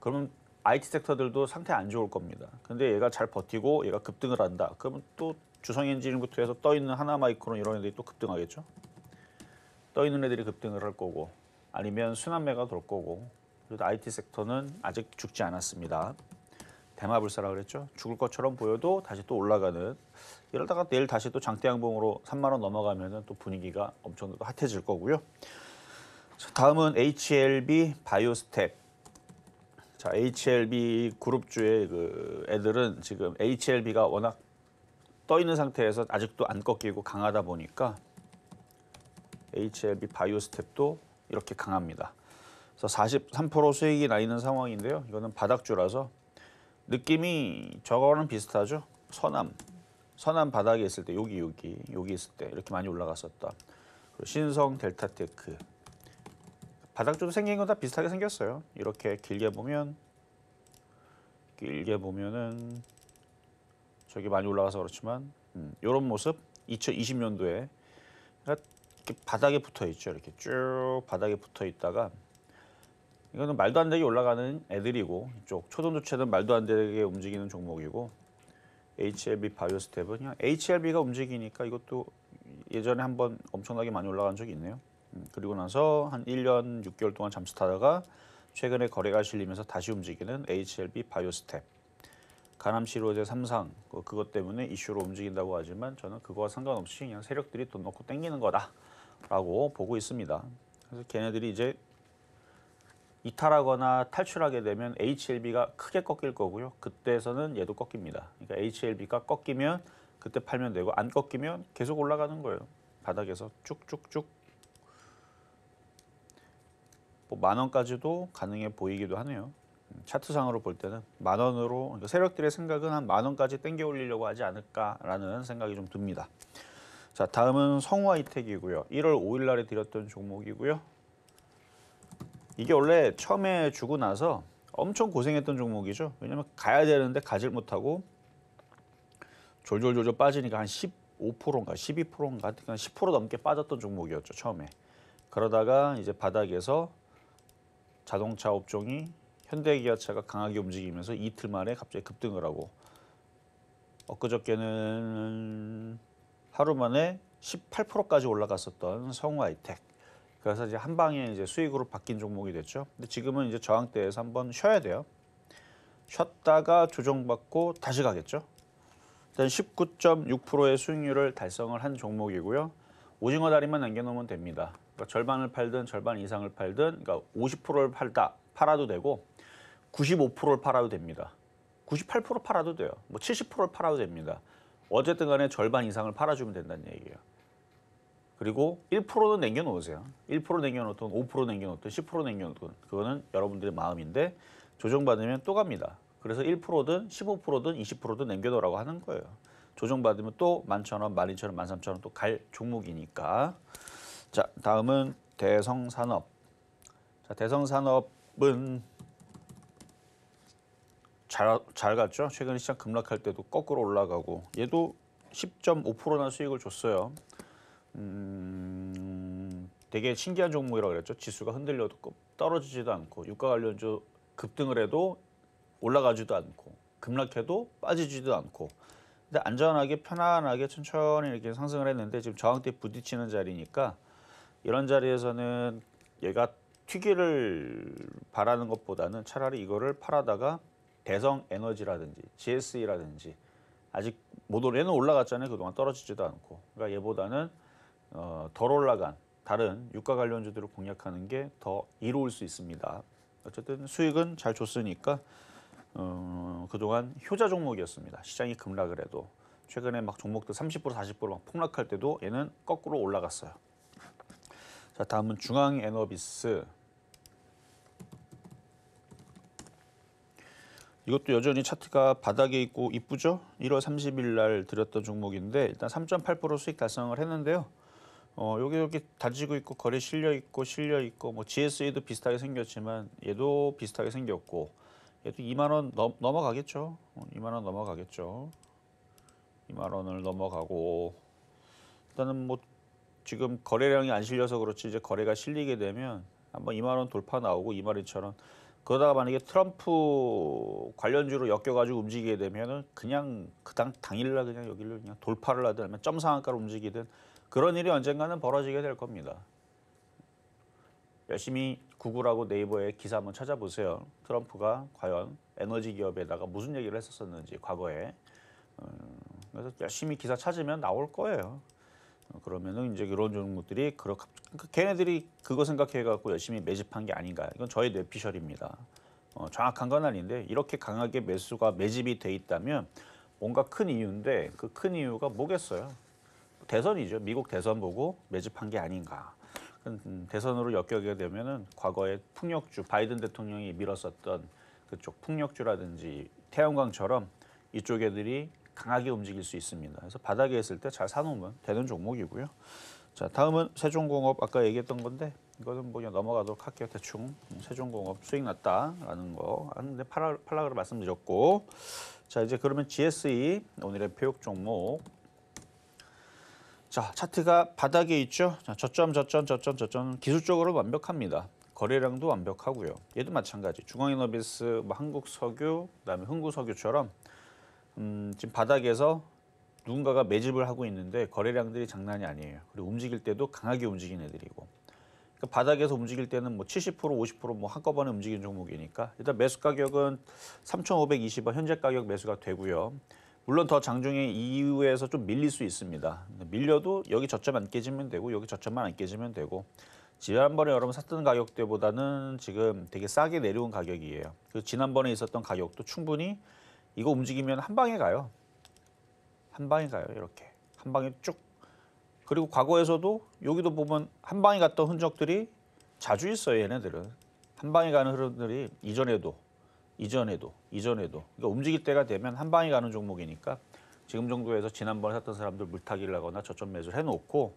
그러면 IT 섹터들도 상태 안 좋을 겁니다. 근데 얘가 잘 버티고 얘가 급등을 한다. 그러면 또 주성 엔진부터 해서 떠 있는 하나 마이크론 이런 애들이 또 급등하겠죠. 떠 있는 애들이 급등을 할 거고 아니면 순환매가 돌 거고 그래도 IT 섹터는 아직 죽지 않았습니다. 대마불사라 그랬죠. 죽을 것처럼 보여도 다시 또 올라가는 이러다가 내일 다시 또 장대양봉으로 3만 원 넘어가면 또 분위기가 엄청 핫해질 거고요. 자, 다음은 HLB 바이오스텝. 자, HLB 그룹주의 그 애들은 지금 HLB가 워낙 떠 있는 상태에서 아직도 안 꺾이고 강하다 보니까 HLB 바이오스텝도 이렇게 강합니다. 43% 수익이 나 있는 상황인데요. 이거는 바닥주라서 느낌이 저거랑 비슷하죠. 서남. 서남 바닥에 있을 때 여기 여기 여기 있을 때 이렇게 많이 올라갔었다. 그리고 신성 델타테크. 바닥주도 생긴 건 다 비슷하게 생겼어요. 이렇게 길게 보면 길게 보면은 저기 많이 올라가서 그렇지만 음, 이런 모습 2020년도에 그러니까 바닥에 붙어 있죠. 이렇게 쭉 바닥에 붙어 있다가 이거는 말도 안 되게 올라가는 애들이고 이쪽 초전조체는 말도 안 되게 움직이는 종목이고 HLB 바이오스텝은 그냥 HLB가 움직이니까 이것도 예전에 한 번 엄청나게 많이 올라간 적이 있네요. 음, 그리고 나서 한 1년 6개월 동안 잠수 타다가 최근에 거래가 실리면서 다시 움직이는 HLB 바이오스텝. 가남시로제 3상 그, 그것 때문에 이슈로 움직인다고 하지만 저는 그거와 상관없이 그냥 세력들이 돈 넣고 땡기는 거다라고 보고 있습니다. 그래서 걔네들이 이제 이탈하거나 탈출하게 되면 HLB가 크게 꺾일 거고요. 그때에서는 얘도 꺾입니다. 그러니까 HLB가 꺾이면 그때 팔면 되고 안 꺾이면 계속 올라가는 거예요. 바닥에서 쭉쭉쭉 뭐만 원까지도 가능해 보이기도 하네요. 음, 차트상으로 볼 때는 만 원으로 그러니까 세력들의 생각은 한 만 원까지 땡겨 올리려고 하지 않을까라는 생각이 좀 듭니다. 자 다음은 성화이택이고요. 1월 5일 날에 드렸던 종목이고요. 이게 원래 처음에 주고 나서 엄청 고생했던 종목이죠. 왜냐면 가야 되는데 가질 못하고 졸졸졸졸 빠지니까 한 15%인가 12%인가 그러10% 넘게 빠졌던 종목이었죠. 처음에. 그러다가 이제 바닥에서 자동차 업종이 현대기아차가 강하게 움직이면서 이틀 만에 갑자기 급등을 하고 엊그저께는 하루 만에 18%까지 올라갔었던 성화이텍 그래서 이제 한 방에 이제 수익으로 바뀐 종목이 됐죠. 근데 지금은 이제 저항대에서 한번 쉬어야 돼요. 쉬었다가 조정받고 다시 가겠죠. 일단 19.6%의 수익률을 달성을 한 종목이고요. 오징어 다리만 남겨놓으면 됩니다. 그러니까 절반을 팔든 절반 이상을 팔든 그러니까 50%를 팔다 팔아도 되고 95%를 팔아도 됩니다. 98% 팔아도 돼요. 뭐 70%를 팔아도 됩니다. 어쨌든 간에 절반 이상을 팔아주면 된다는 얘기예요. 그리고 1%는 남겨놓으세요. 1% 남겨놓든 5% 남겨놓든 10% 남겨놓든 그거는 여러분들의 마음인데 조정받으면 또 갑니다. 그래서 1%든 15%든 20%든 남겨놓으라고 하는 거예요. 조정받으면 또 11,000원, 12,000원, 13,000원 또 갈 종목이니까. 자, 다음은 대성산업. 자, 대성산업은 잘, 잘 갔죠? 최근 시장 급락할 때도 거꾸로 올라가고 얘도 10.5%나 수익을 줬어요. 음, 되게 신기한 종목이라고 그랬죠. 지수가 흔들려도 떨어지지도 않고 유가 관련주 급등을 해도 올라가지도 않고 급락해도 빠지지도 않고 근데 안전하게 편안하게 천천히 이렇게 상승을 했는데 지금 저항대 부딪히는 자리니까 이런 자리에서는 얘가 튀기를 바라는 것보다는 차라리 이거를 팔아다가 대성 에너지라든지 GSE라든지 아직 못 올해는 올라갔잖아요. 그동안 떨어지지도 않고. 그러니까 얘보다는 어, 덜 올라간 다른 유가 관련주들을 공략하는 게 더 이로울 수 있습니다. 어쨌든 수익은 잘 줬으니까 어, 그동안 효자 종목이었습니다. 시장이 급락을 해도 최근에 막 종목들 30% 40%막 폭락할 때도 얘는 거꾸로 올라갔어요. 자 다음은 중앙에너비스 이것도 여전히 차트가 바닥에 있고 이쁘죠? 1월 30일 날 드렸던 종목인데 일단 3.8% 수익 달성을 했는데요. 어, 여기 이렇게 다지고 있고 거래 실려 있고 실려 있고 뭐 GSA도 비슷하게 생겼지만 얘도 비슷하게 생겼고 얘도 2만 원 넘, 넘어가겠죠. 2만 어, 원 넘어가겠죠. 2만 원을 넘어가고 일단은 뭐 지금 거래량이 안 실려서 그렇지 이제 거래가 실리게 되면 한번 2만 원 돌파 나오고 2만 2천 원 그러다가 만약에 트럼프 관련주로 엮여가지고 움직이게 되면은 그냥 그 당 당일날 그냥 여기를 그냥 돌파를 하든 아니면 점상한가로 움직이든 그런 일이 언젠가는 벌어지게 될 겁니다. 열심히 구글하고 네이버에 기사 한번 찾아보세요. 트럼프가 과연 에너지 기업에다가 무슨 얘기를 했었는지 과거에. 음, 그래서 열심히 기사 찾으면 나올 거예요. 어, 그러면은 이제 이런 저런 것들이 그렇게 그 걔네들이 그거 생각해 갖고 열심히 매집한 게 아닌가. 이건 저의 뇌피셜입니다. 어, 정확한 건 아닌데 이렇게 강하게 매수가 매집이 돼 있다면 뭔가 큰 이유인데 그 큰 이유가 뭐겠어요? 대선이죠. 미국 대선 보고 매집한 게 아닌가. 음, 대선으로 엮여게 되면은 과거에 풍력주 바이든 대통령이 밀었었던 그쪽 풍력주라든지 태양광처럼 이쪽 애들이 강하게 움직일 수 있습니다. 그래서 바닥에 있을 때 잘 사놓으면 되는 종목이고요. 자 다음은 세종공업 아까 얘기했던 건데 이거는 뭐 그냥 넘어가도록 할게요. 대충 음, 세종공업 수익 났다라는 거 하는데 아, 팔라, 팔락을 말씀드렸고 자 이제 그러면 GSE 오늘의 표육 종목 자, 차트가 바닥에 있죠. 자, 저점, 저점, 저점, 저점. 기술적으로 완벽합니다. 거래량도 완벽하고요. 얘도 마찬가지. 중앙에너비스, 뭐 한국석유, 그다음에 흥구석유처럼 음, 지금 바닥에서 누군가가 매집을 하고 있는데 거래량들이 장난이 아니에요. 그리고 움직일 때도 강하게 움직이는 애들이고. 그러니까 바닥에서 움직일 때는 뭐 70%, 50%뭐 한꺼번에 움직이는 종목이니까 일단 매수 가격은 3,520원 현재 가격 매수가 되고요. 물론 더장중에 이후에서 좀 밀릴 수 있습니다. 밀려도 여기 저점 안 깨지면 되고 여기 저점만 안 깨지면 되고 지난번에 여러분 샀던 가격대보다는 지금 되게 싸게 내려온 가격이에요. 그 지난번에 있었던 가격도 충분히 이거 움직이면 한 방에 가요. 한 방에 가요. 이렇게 한 방에 쭉. 그리고 과거에서도 여기도 보면 한 방에 갔던 흔적들이 자주 있어요. 얘네들은 한 방에 가는 흐름들이 이전에도 이전에도 이전에도 그러니까 움직일 때가 되면 한방에 가는 종목이니까 지금 정도에서 지난번에 샀던 사람들 물타기를 하거나 저점 매수를 해놓고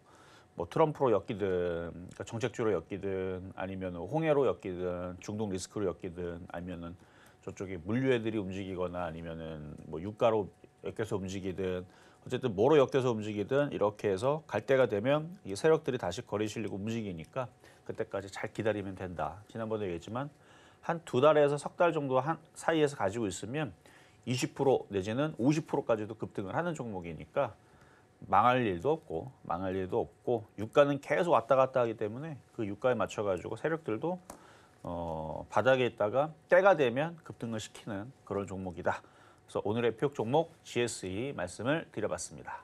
뭐 트럼프로 엮이든 그러니까 정책주로 엮이든 아니면 홍해로 엮이든 중동 리스크로 엮이든 아니면은 저쪽에 물류애들이 움직이거나 아니면은 뭐 유가로 엮여서 움직이든 어쨌든 뭐로 엮여서 움직이든 이렇게 해서 갈 때가 되면 이 세력들이 다시 거리 실리고 움직이니까 그때까지 잘 기다리면 된다. 지난번에 얘기했지만 한두 달에서 석 달 정도 한 사이에서 가지고 있으면 20% 내지는 50%까지도 급등을 하는 종목이니까 망할 일도 없고 망할 일도 없고 유가는 계속 왔다 갔다 하기 때문에 그 유가에 맞춰 가지고 세력들도 어, 바닥에 있다가 때가 되면 급등을 시키는 그런 종목이다. 그래서 오늘의 표 종목 GSE 말씀을 드려봤습니다.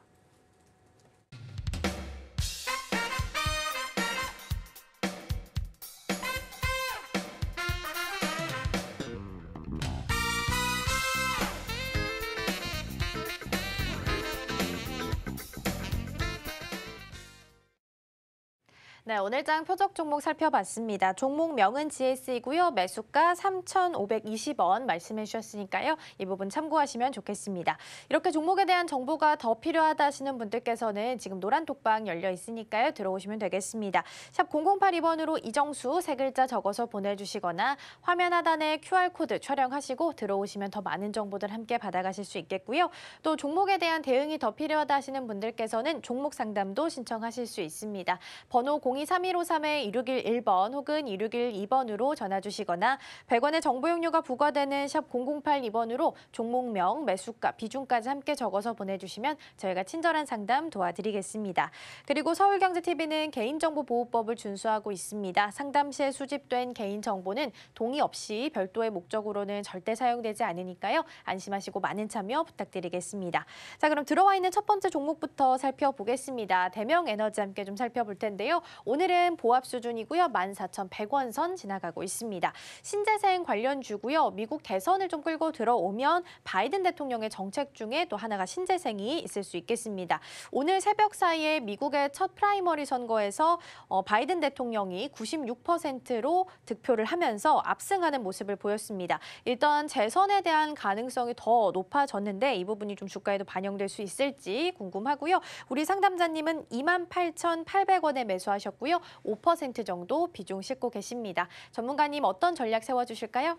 네, 오늘장 표적 종목 살펴봤습니다. 종목명은 GS이고요. 매수가 3,520원 말씀해 주셨으니까요. 이 부분 참고하시면 좋겠습니다. 이렇게 종목에 대한 정보가 더 필요하다 하시는 분들께서는 지금 노란 독방 열려 있으니까요. 들어오시면 되겠습니다. 샵 0082번으로 이정수 세 글자 적어서 보내주시거나 화면 하단에 QR코드 촬영하시고 들어오시면 더 많은 정보들 함께 받아가실 수 있겠고요. 또 종목에 대한 대응이 더 필요하다 하시는 분들께서는 종목 상담도 신청하실 수 있습니다. 번호 0 023153에 2611번 혹은 2612번으로 전화 주시거나 100원의 정보용료가 부과되는 샵 0082번으로 종목명, 매수가, 비중까지 함께 적어서 보내주시면 저희가 친절한 상담 도와드리겠습니다. 그리고 서울경제TV는 개인정보보호법을 준수하고 있습니다. 상담 시에 수집된 개인정보는 동의 없이 별도의 목적으로는 절대 사용되지 않으니까요. 안심하시고 많은 참여 부탁드리겠습니다. 자 그럼 들어와 있는 첫 번째 종목부터 살펴보겠습니다. 대명에너지 함께 좀 살펴볼 텐데요. 오늘은 보합 수준이고요. 14,100원 선 지나가고 있습니다. 신재생 관련 주고요. 미국 대선을 좀 끌고 들어오면 바이든 대통령의 정책 중에 또 하나가 신재생이 있을 수 있겠습니다. 오늘 새벽 사이에 미국의 첫 프라이머리 선거에서 어, 바이든 대통령이 96%로 득표를 하면서 압승하는 모습을 보였습니다. 일단 재선에 대한 가능성이 더 높아졌는데 이 부분이 좀 주가에도 반영될 수 있을지 궁금하고요. 우리 상담자님은 28,800원에 매수하셨고 나왔고요. 5% 정도 비중 싣고 계십니다. 전문가님 어떤 전략 세워주실까요?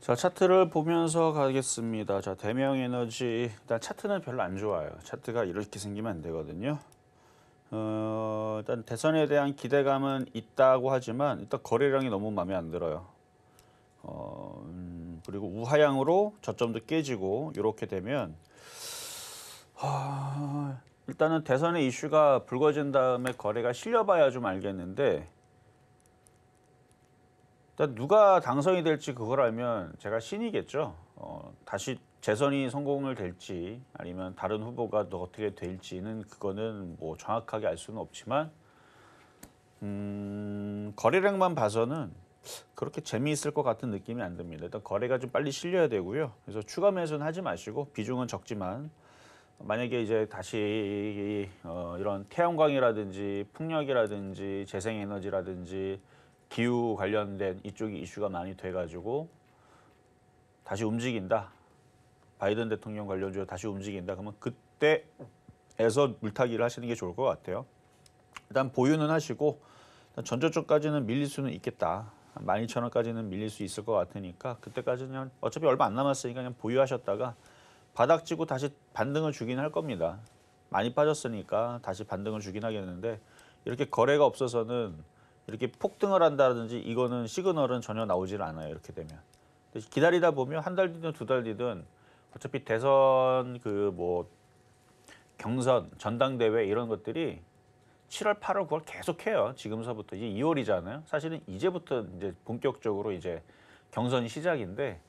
자 차트를 보면서 가겠습니다. 자 대명 에너지 일단 차트는 별로 안 좋아요. 차트가 이렇게 생기면 안 되거든요. 어, 일단 대선에 대한 기대감은 있다고 하지만 일단 거래량이 너무 마음에 안 들어요. 어, 음, 그리고 우하향으로 저점도 깨지고 이렇게 되면 하... 아, 일단은 대선의 이슈가 불거진 다음에 거래가 실려봐야 좀 알겠는데 일단 누가 당선이 될지 그걸 알면 제가 신이겠죠. 어, 다시 재선이 성공을 될지 아니면 다른 후보가 또 어떻게 될지는 그거는 뭐 정확하게 알 수는 없지만 음, 거래량만 봐서는 그렇게 재미있을 것 같은 느낌이 안 듭니다. 일단 거래가 좀 빨리 실려야 되고요. 그래서 추가 매수는 하지 마시고 비중은 적지만 만약에 이제 다시 어, 이런 태양광이라든지 풍력이라든지 재생에너지라든지 기후 관련된 이쪽이 이슈가 많이 돼가지고 다시 움직인다. 바이든 대통령 관련주로 다시 움직인다. 그러면 그때에서 물타기를 하시는 게 좋을 것 같아요. 일단 보유는 하시고 전조 쪽까지는 밀릴 수는 있겠다. 12,000원까지는 밀릴 수 있을 것 같으니까 그때까지는 어차피 얼마 안 남았으니까 그냥 보유하셨다가 바닥치고 다시 반등을 주긴 할 겁니다. 많이 빠졌으니까 다시 반등을 주긴 하겠는데 이렇게 거래가 없어서는 이렇게 폭등을 한다든지 이거는 시그널은 전혀 나오질 않아요. 이렇게 되면. 기다리다 보면 한 달 뒤든 두 달 뒤든 어차피 대선 그 뭐 경선, 전당대회 이런 것들이 7월, 8월, 9월 계속해요. 지금서부터 이제 2월이잖아요. 사실은 이제부터 이제 본격적으로 이제 경선이 시작인데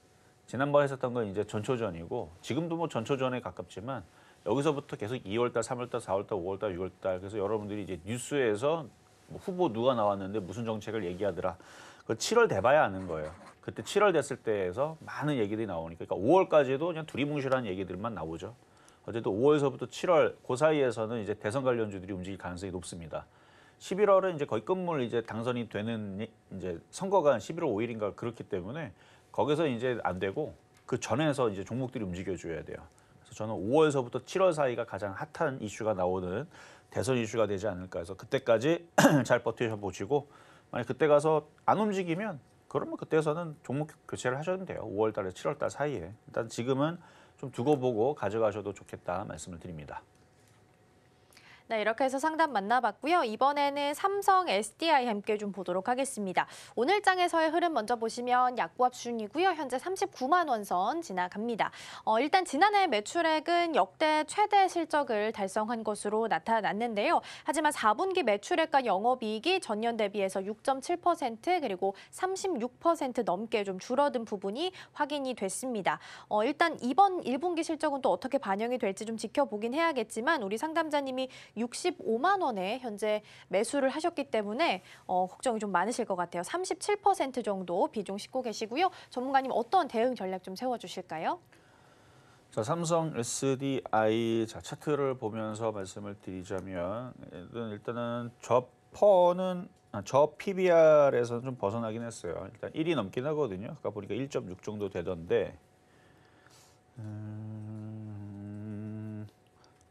지난번에 했었던 건 이제 전초전이고 지금도 뭐 전초전에 가깝지만 여기서부터 계속 2월달, 3월달, 4월달, 5월달, 6월달 그래서 여러분들이 이제 뉴스에서 뭐 후보 누가 나왔는데 무슨 정책을 얘기하더라 그 7월 돼봐야 아는 거예요. 그때 7월 됐을 때에서 많은 얘기들이 나오니까 그러니까 5월까지도 그냥 두리뭉실한 얘기들만 나오죠. 어쨌든 5월서부터 7월 그 사이에서는 이제 대선 관련주들이 움직일 가능성이 높습니다. 11월은 이제 거의 끝물 이제 당선이 되는 이제 선거가 11월 5일인가 그렇기 때문에 거기서 이제 안 되고 그 전에서 이제 종목들이 움직여줘야 돼요. 그래서 저는 5월서부터 7월 사이가 가장 핫한 이슈가 나오는 대선 이슈가 되지 않을까 해서 그때까지 잘버텨 보시고 만약 그때 가서 안 움직이면 그러면 그때서는 종목 교체를 하셔도 돼요. 5월 달에 7월 달 사이에. 일단 지금은 좀 두고 보고 가져가셔도 좋겠다 말씀을 드립니다. 네, 이렇게 해서 상담 만나봤고요. 이번에는 삼성 SDI 함께 좀 보도록 하겠습니다. 오늘 장에서의 흐름 먼저 보시면 약보합 수준이고요 현재 39만 원선 지나갑니다. 어, 일단 지난해 매출액은 역대 최대 실적을 달성한 것으로 나타났는데요. 하지만 4분기 매출액과 영업이익이 전년 대비해서 6.7% 그리고 36% 넘게 좀 줄어든 부분이 확인이 됐습니다. 어, 일단 이번 1분기 실적은 또 어떻게 반영이 될지 좀 지켜보긴 해야겠지만 우리 상담자님이 65만 원에 현재 매수를 하셨기 때문에 어, 걱정이 좀 많으실 것 같아요. 37% 정도 비중 싣고 계시고요. 전문가님 어떤 대응 전략 좀 세워주실까요? 자, 삼성 SDI 자, 차트를 보면서 말씀을 드리자면 일단은 아, 저 퍼는 저 PBR에서는 좀 벗어나긴 했어요. 일단 1이 넘긴 하거든요. 아까 보니까 1.6 정도 되던데 음...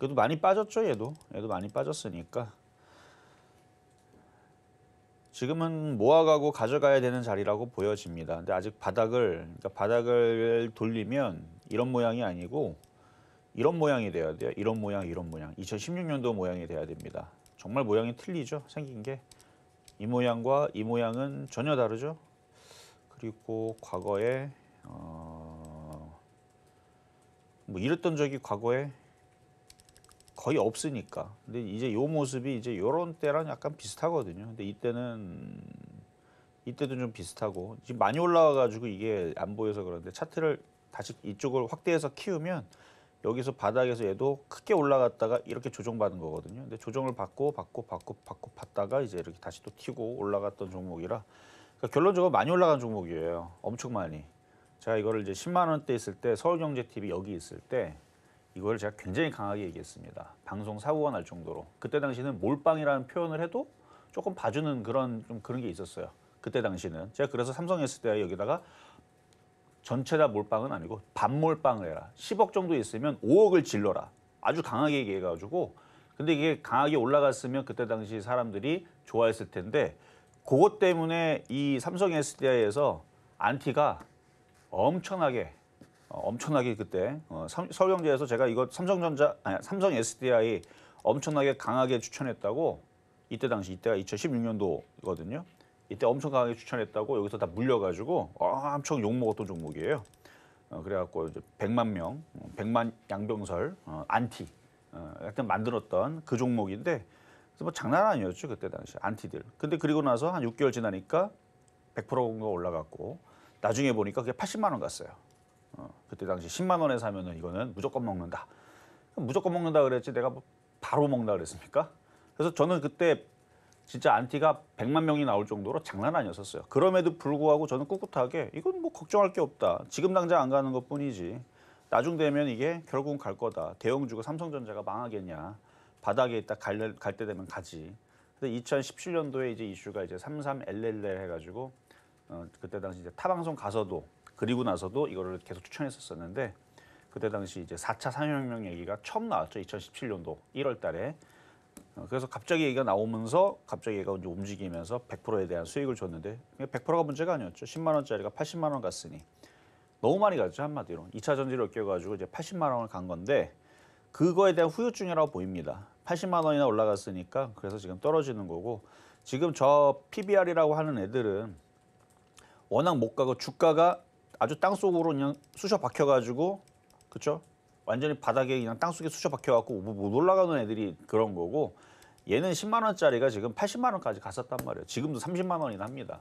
그래도 많이 빠졌죠 얘도 얘도 많이 빠졌으니까 지금은 모아가고 가져가야 되는 자리라고 보여집니다 근데 아직 바닥을 그러니까 바닥을 돌리면 이런 모양이 아니고 이런 모양이 돼야 돼요 이런 모양 이런 모양 2016년도 모양이 돼야 됩니다 정말 모양이 틀리죠 생긴 게이 모양과 이 모양은 전혀 다르죠 그리고 과거에 어... 뭐 이랬던 적이 과거에 거의 없으니까. 근데 이제 요 모습이 이제 요런 때랑 약간 비슷하거든요. 근데 이때는 이때도 좀 비슷하고 지금 많이 올라와가지고 이게 안 보여서 그런데 차트를 다시 이쪽을 확대해서 키우면 여기서 바닥에서 얘도 크게 올라갔다가 이렇게 조정받은 거거든요. 근데 조정을 받고 받고 받고 받고 받다가 이제 이렇게 다시 또 튀고 올라갔던 종목이라 그러니까 결론적으로 많이 올라간 종목이에요. 엄청 많이. 제가 이거를 이제 10만 원대 있을 때 서울경제TV 여기 있을 때 이걸 제가 굉장히 강하게 얘기했습니다. 방송 사고가 날 정도로. 그때 당시는 몰빵이라는 표현을 해도 조금 봐주는 그런 좀 그런 게 있었어요. 그때 당시는 제가 그래서 삼성 했을 때 여기다가 전체 다 몰빵은 아니고 반몰빵을 해라. 10억 정도 있으면 5억을 질러라. 아주 강하게 얘기해가지고 근데 이게 강하게 올라갔으면 그때 당시 사람들이 좋아했을 텐데 그것 때문에 이 삼성 SDI에서 안티가 엄청나게 어, 엄청나게 그때 어, 삼, 서울경제에서 제가 이거 삼성전자 아니 삼성 SDI 엄청나게 강하게 추천했다고 이때 당시 이때가 2016년도거든요. 이때 엄청 강하게 추천했다고 여기서 다 물려가지고 어, 엄청 욕 먹었던 종목이에요. 어, 그래갖고 이제 100만 명, 100만 어, 양병설, 어, 안티, 어, 약간 만들었던 그 종목인데 그래서 뭐 장난 아니었죠 그때 당시 안티들. 근데 그리고 나서 한 6개월 지나니까 1 0 0 올라갔고 나중에 보니까 그게 80만 원 갔어요. 어, 그때 당시 10만 원에 사면은 이거는 무조건 먹는다. 무조건 먹는다 그랬지 내가 뭐 바로 먹는다 그랬습니까? 그래서 저는 그때 진짜 안티가 100만 명이 나올 정도로 장난 아니었었어요. 그럼에도 불구하고 저는 꿋꿋하게 이건 뭐 걱정할 게 없다. 지금 당장 안 가는 것 뿐이지. 나중 되면 이게 결국은 갈 거다. 대형주가 삼성전자가 망하겠냐. 바닥에 있다 갈때 갈 되면 가지. 근데 2017년도에 이제 이슈가 이제 33LLL 해가지고 어, 그때 당시 이제 타방송 가서도 그리고 나서도 이거를 계속 추천했었었는데 그때 당시 이제 4차 산업혁명 얘기가 처음 나왔죠. 2017년도 1월 달에. 어, 그래서 갑자기 얘기가 나오면서 갑자기 얘가 이제 움직이면서 100%에 대한 수익을 줬는데 100%가 문제가 아니었죠. 10만 원짜리가 80만 원 갔으니 너무 많이 갔죠 한마디로. 2차 전지를 여가지고 이제 80만 원을 간 건데 그거에 대한 후유증이라고 보입니다. 80만 원이나 올라갔으니까 그래서 지금 떨어지는 거고 지금 저 PBR이라고 하는 애들은 워낙 못 가고 주가가 아주 땅속으로 그냥 쑤셔 박혀가지고 그쵸? 완전히 바닥에 그냥 땅속에 쑤셔 박혀갖고 뭐, 못 올라가는 애들이 그런 거고 얘는 10만 원짜리가 지금 80만 원까지 갔었단 말이에요. 지금도 30만 원이나 합니다.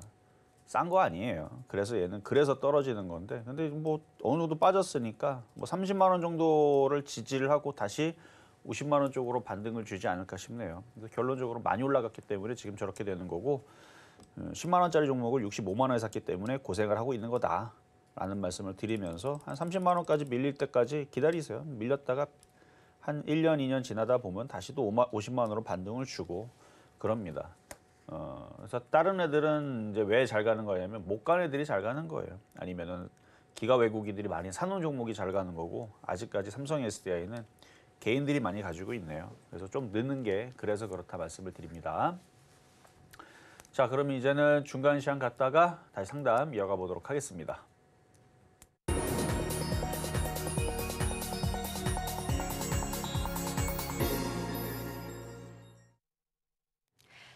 싼 거 아니에요. 그래서 얘는 그래서 떨어지는 건데 근데 뭐 어느 정도 빠졌으니까 뭐 30만 원 정도를 지지를 하고 다시 50만 원 쪽으로 반등을 주지 않을까 싶네요. 결론적으로 많이 올라갔기 때문에 지금 저렇게 되는 거고 10만 음, 원짜리 종목을 65만 원에 샀기 때문에 고생을 하고 있는 거다. 라는 말씀을 드리면서 한 30만 원까지 밀릴 때까지 기다리세요. 밀렸다가 한 1년, 2년 지나다 보면 다시 또 50만 원으로 반등을 주고 그럽니다. 어, 그래서 다른 애들은 이제 왜 잘 가는 거냐면 못간 애들이 잘 가는 거예요. 아니면은 기가 외국인들이 많이 사놓은 종목이 잘 가는 거고 아직까지 삼성 SDI는 개인들이 많이 가지고 있네요. 그래서 좀 늦는 게 그래서 그렇다 말씀을 드립니다. 자, 그럼 이제는 중간 시간 갔다가 다시 상담 이어가 보도록 하겠습니다.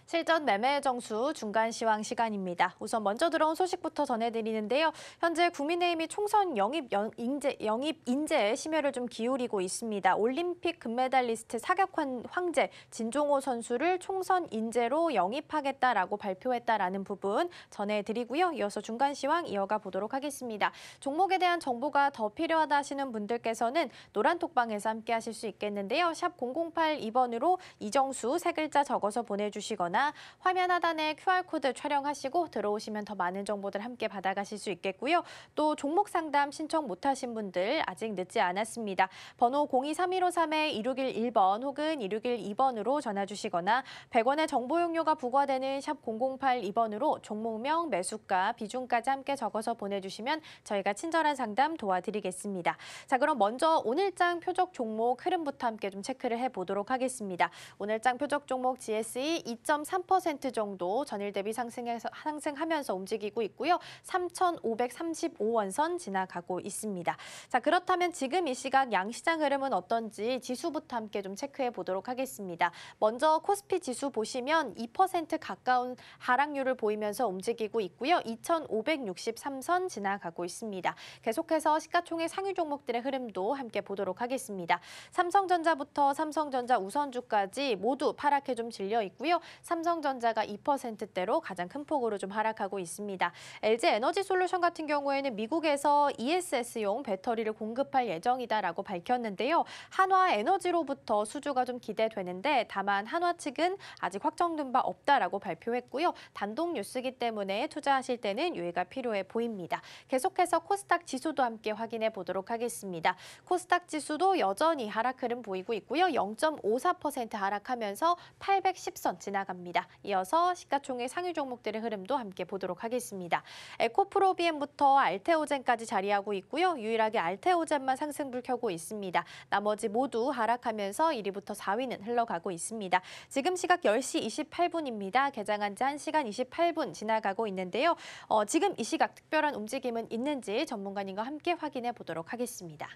실전 매매 정수 중간 시황 시간입니다. 우선 먼저 들어온 소식부터 전해드리는데요. 현재 국민의힘이 총선 영입 영, 인재, 영입 인재 심혈을 좀 기울이고 있습니다. 올림픽 금메달리스트 사격 황제 진종호 선수를 총선 인재로 영입하겠다라고 발표했다라는 부분 전해드리고요. 이어서 중간 시황 이어가 보도록 하겠습니다. 종목에 대한 정보가 더 필요하다 하시는 분들께서는 노란톡방에서 함께 하실 수 있겠는데요. 샵 008 2번으로 이정수 세 글자 적어서 보내주시거나 하거나 화면 하단에 QR코드 촬영하시고 들어오시면 더 많은 정보들 함께 받아가실 수 있겠고요. 또 종목 상담 신청 못하신 분들 아직 늦지 않았습니다. 번호 0 2 3 1 5 3 1 6 1 1번 혹은 1 6 1 2번으로 전화 주시거나 100원의 정보 용료가 부과되는 샵 0082번으로 종목명, 매수가, 비중까지 함께 적어서 보내주시면 저희가 친절한 상담 도와드리겠습니다. 자 그럼 먼저 오늘장 표적 종목 흐름부터 함께 좀 체크를 해보도록 하겠습니다. 오늘장 표적 종목 GSE 2 3.3% 정도 전일 대비 상승해서, 상승하면서 움직이고 있고요. 3,535원 선 지나가고 있습니다. 자, 그렇다면 지금 이 시각 양시장 흐름은 어떤지 지수부터 함께 좀 체크해 보도록 하겠습니다. 먼저 코스피 지수 보시면 2% 가까운 하락률을 보이면서 움직이고 있고요. 2,563선 지나가고 있습니다. 계속해서 시가총액 상위 종목들의 흐름도 함께 보도록 하겠습니다. 삼성전자부터 삼성전자 우선주까지 모두 파랗게 좀 질려 있고요. 삼 삼성전자가 2%대로 가장 큰 폭으로 좀 하락하고 있습니다. LG 에너지 솔루션 같은 경우에는 미국에서 ESS용 배터리를 공급할 예정이다라고 밝혔는데요. 한화 에너지로부터 수주가 좀 기대되는데 다만 한화 측은 아직 확정된 바 없다라고 발표했고요. 단독 뉴스기 때문에 투자하실 때는 유의가 필요해 보입니다. 계속해서 코스닥 지수도 함께 확인해 보도록 하겠습니다. 코스닥 지수도 여전히 하락 흐름 보이고 있고요. 0.54% 하락하면서 810선 지나갑니다. 있니다 이어서 시가총액 상위 종목들의 흐름도 함께 보도록 하겠습니다. 에코프로비엠부터 알테오젠까지 자리하고 있고요. 유일하게 알테오젠만 상승불 켜고 있습니다. 나머지 모두 하락하면서 1위부터 4위는 흘러가고 있습니다. 지금 시각 10시 28분입니다. 개장한 지 1시간 28분 지나가고 있는데요. 어, 지금 이 시각 특별한 움직임은 있는지 전문가님과 함께 확인해 보도록 하겠습니다.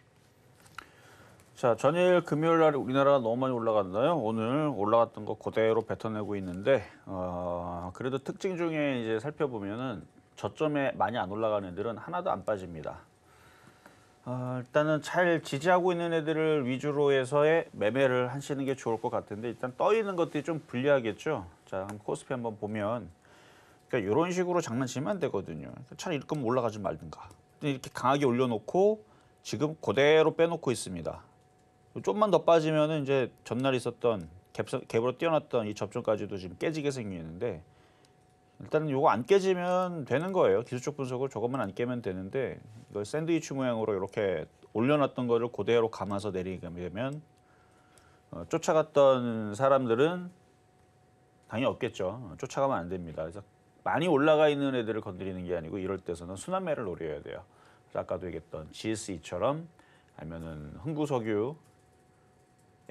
자, 전일 금요일 날 우리나라 가 너무 많이 올라갔나요? 오늘 올라갔던 거 그대로 뱉어내고 있는데 어, 그래도 특징 중에 이제 살펴보면은 저점에 많이 안 올라가는 애들은 하나도 안 빠집니다. 어, 일단은 잘 지지하고 있는 애들을 위주로 해서의 매매를 하시는 게 좋을 것 같은데 일단 떠 있는 것들이 좀 불리하겠죠. 자, 코스피 한번 보면 그러니까 이런 식으로 장난치면 안 되거든요. 그러니까 차라리 이렇게 올라가지 말든가. 이렇게 강하게 올려놓고 지금 그대로 빼놓고 있습니다. 좀만 더 빠지면은 이제 전날 있었던 갭, 갭으로 뛰어났던 이접종까지도 지금 깨지게 생기는데 일단은 이거 안 깨지면 되는 거예요. 기술적 분석을 조금만 안 깨면 되는데 이걸 샌드위치 모양으로 이렇게 올려놨던 거를 그대로 감아서 내리게 되면 어, 쫓아갔던 사람들은 당연히 없겠죠. 쫓아가면 안 됩니다. 그래서 많이 올라가 있는 애들을 건드리는 게 아니고 이럴 때서는 순환매를 노려야 돼요. 아까도 얘기했던 GSE처럼 아니면은 흥구석유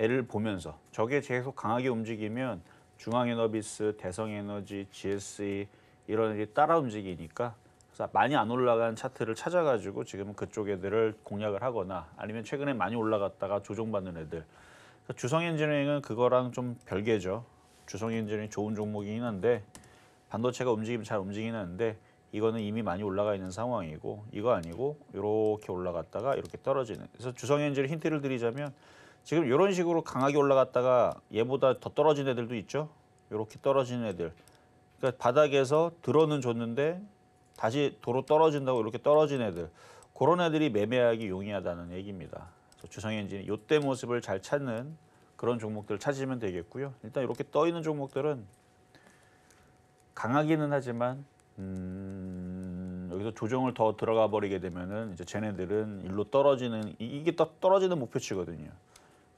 애를 보면서 저게 계속 강하게 움직이면 중앙에너비스, 대성에너지, GSE 이런 애들이 따라 움직이니까 그래서 많이 안 올라간 차트를 찾아가지고 지금 은 그쪽 애들을 공략을 하거나 아니면 최근에 많이 올라갔다가 조정받는 애들 그러니까 주성엔지니어링은 그거랑 좀 별개죠. 주성엔지니어링 좋은 종목이긴 한데 반도체가 움직이면 잘 움직이긴 한데 이거는 이미 많이 올라가 있는 상황이고 이거 아니고 이렇게 올라갔다가 이렇게 떨어지는 그래서 주성엔지니어링 힌트를 드리자면 지금 이런 식으로 강하게 올라갔다가 얘보다 더 떨어진 애들도 있죠. 이렇게 떨어진 애들. 그러니까 바닥에서 들어는 줬는데 다시 도로 떨어진다고 이렇게 떨어진 애들. 그런 애들이 매매하기 용이하다는 얘기입니다. 주성엔진이 요때 모습을 잘 찾는 그런 종목들 찾으면 되겠고요. 일단 이렇게 떠 있는 종목들은 강하기는 하지만 음, 여기서 조정을 더 들어가 버리게 되면은 이제 쟤네들은 일로 떨어지는 이게 딱 떨어지는 목표치거든요.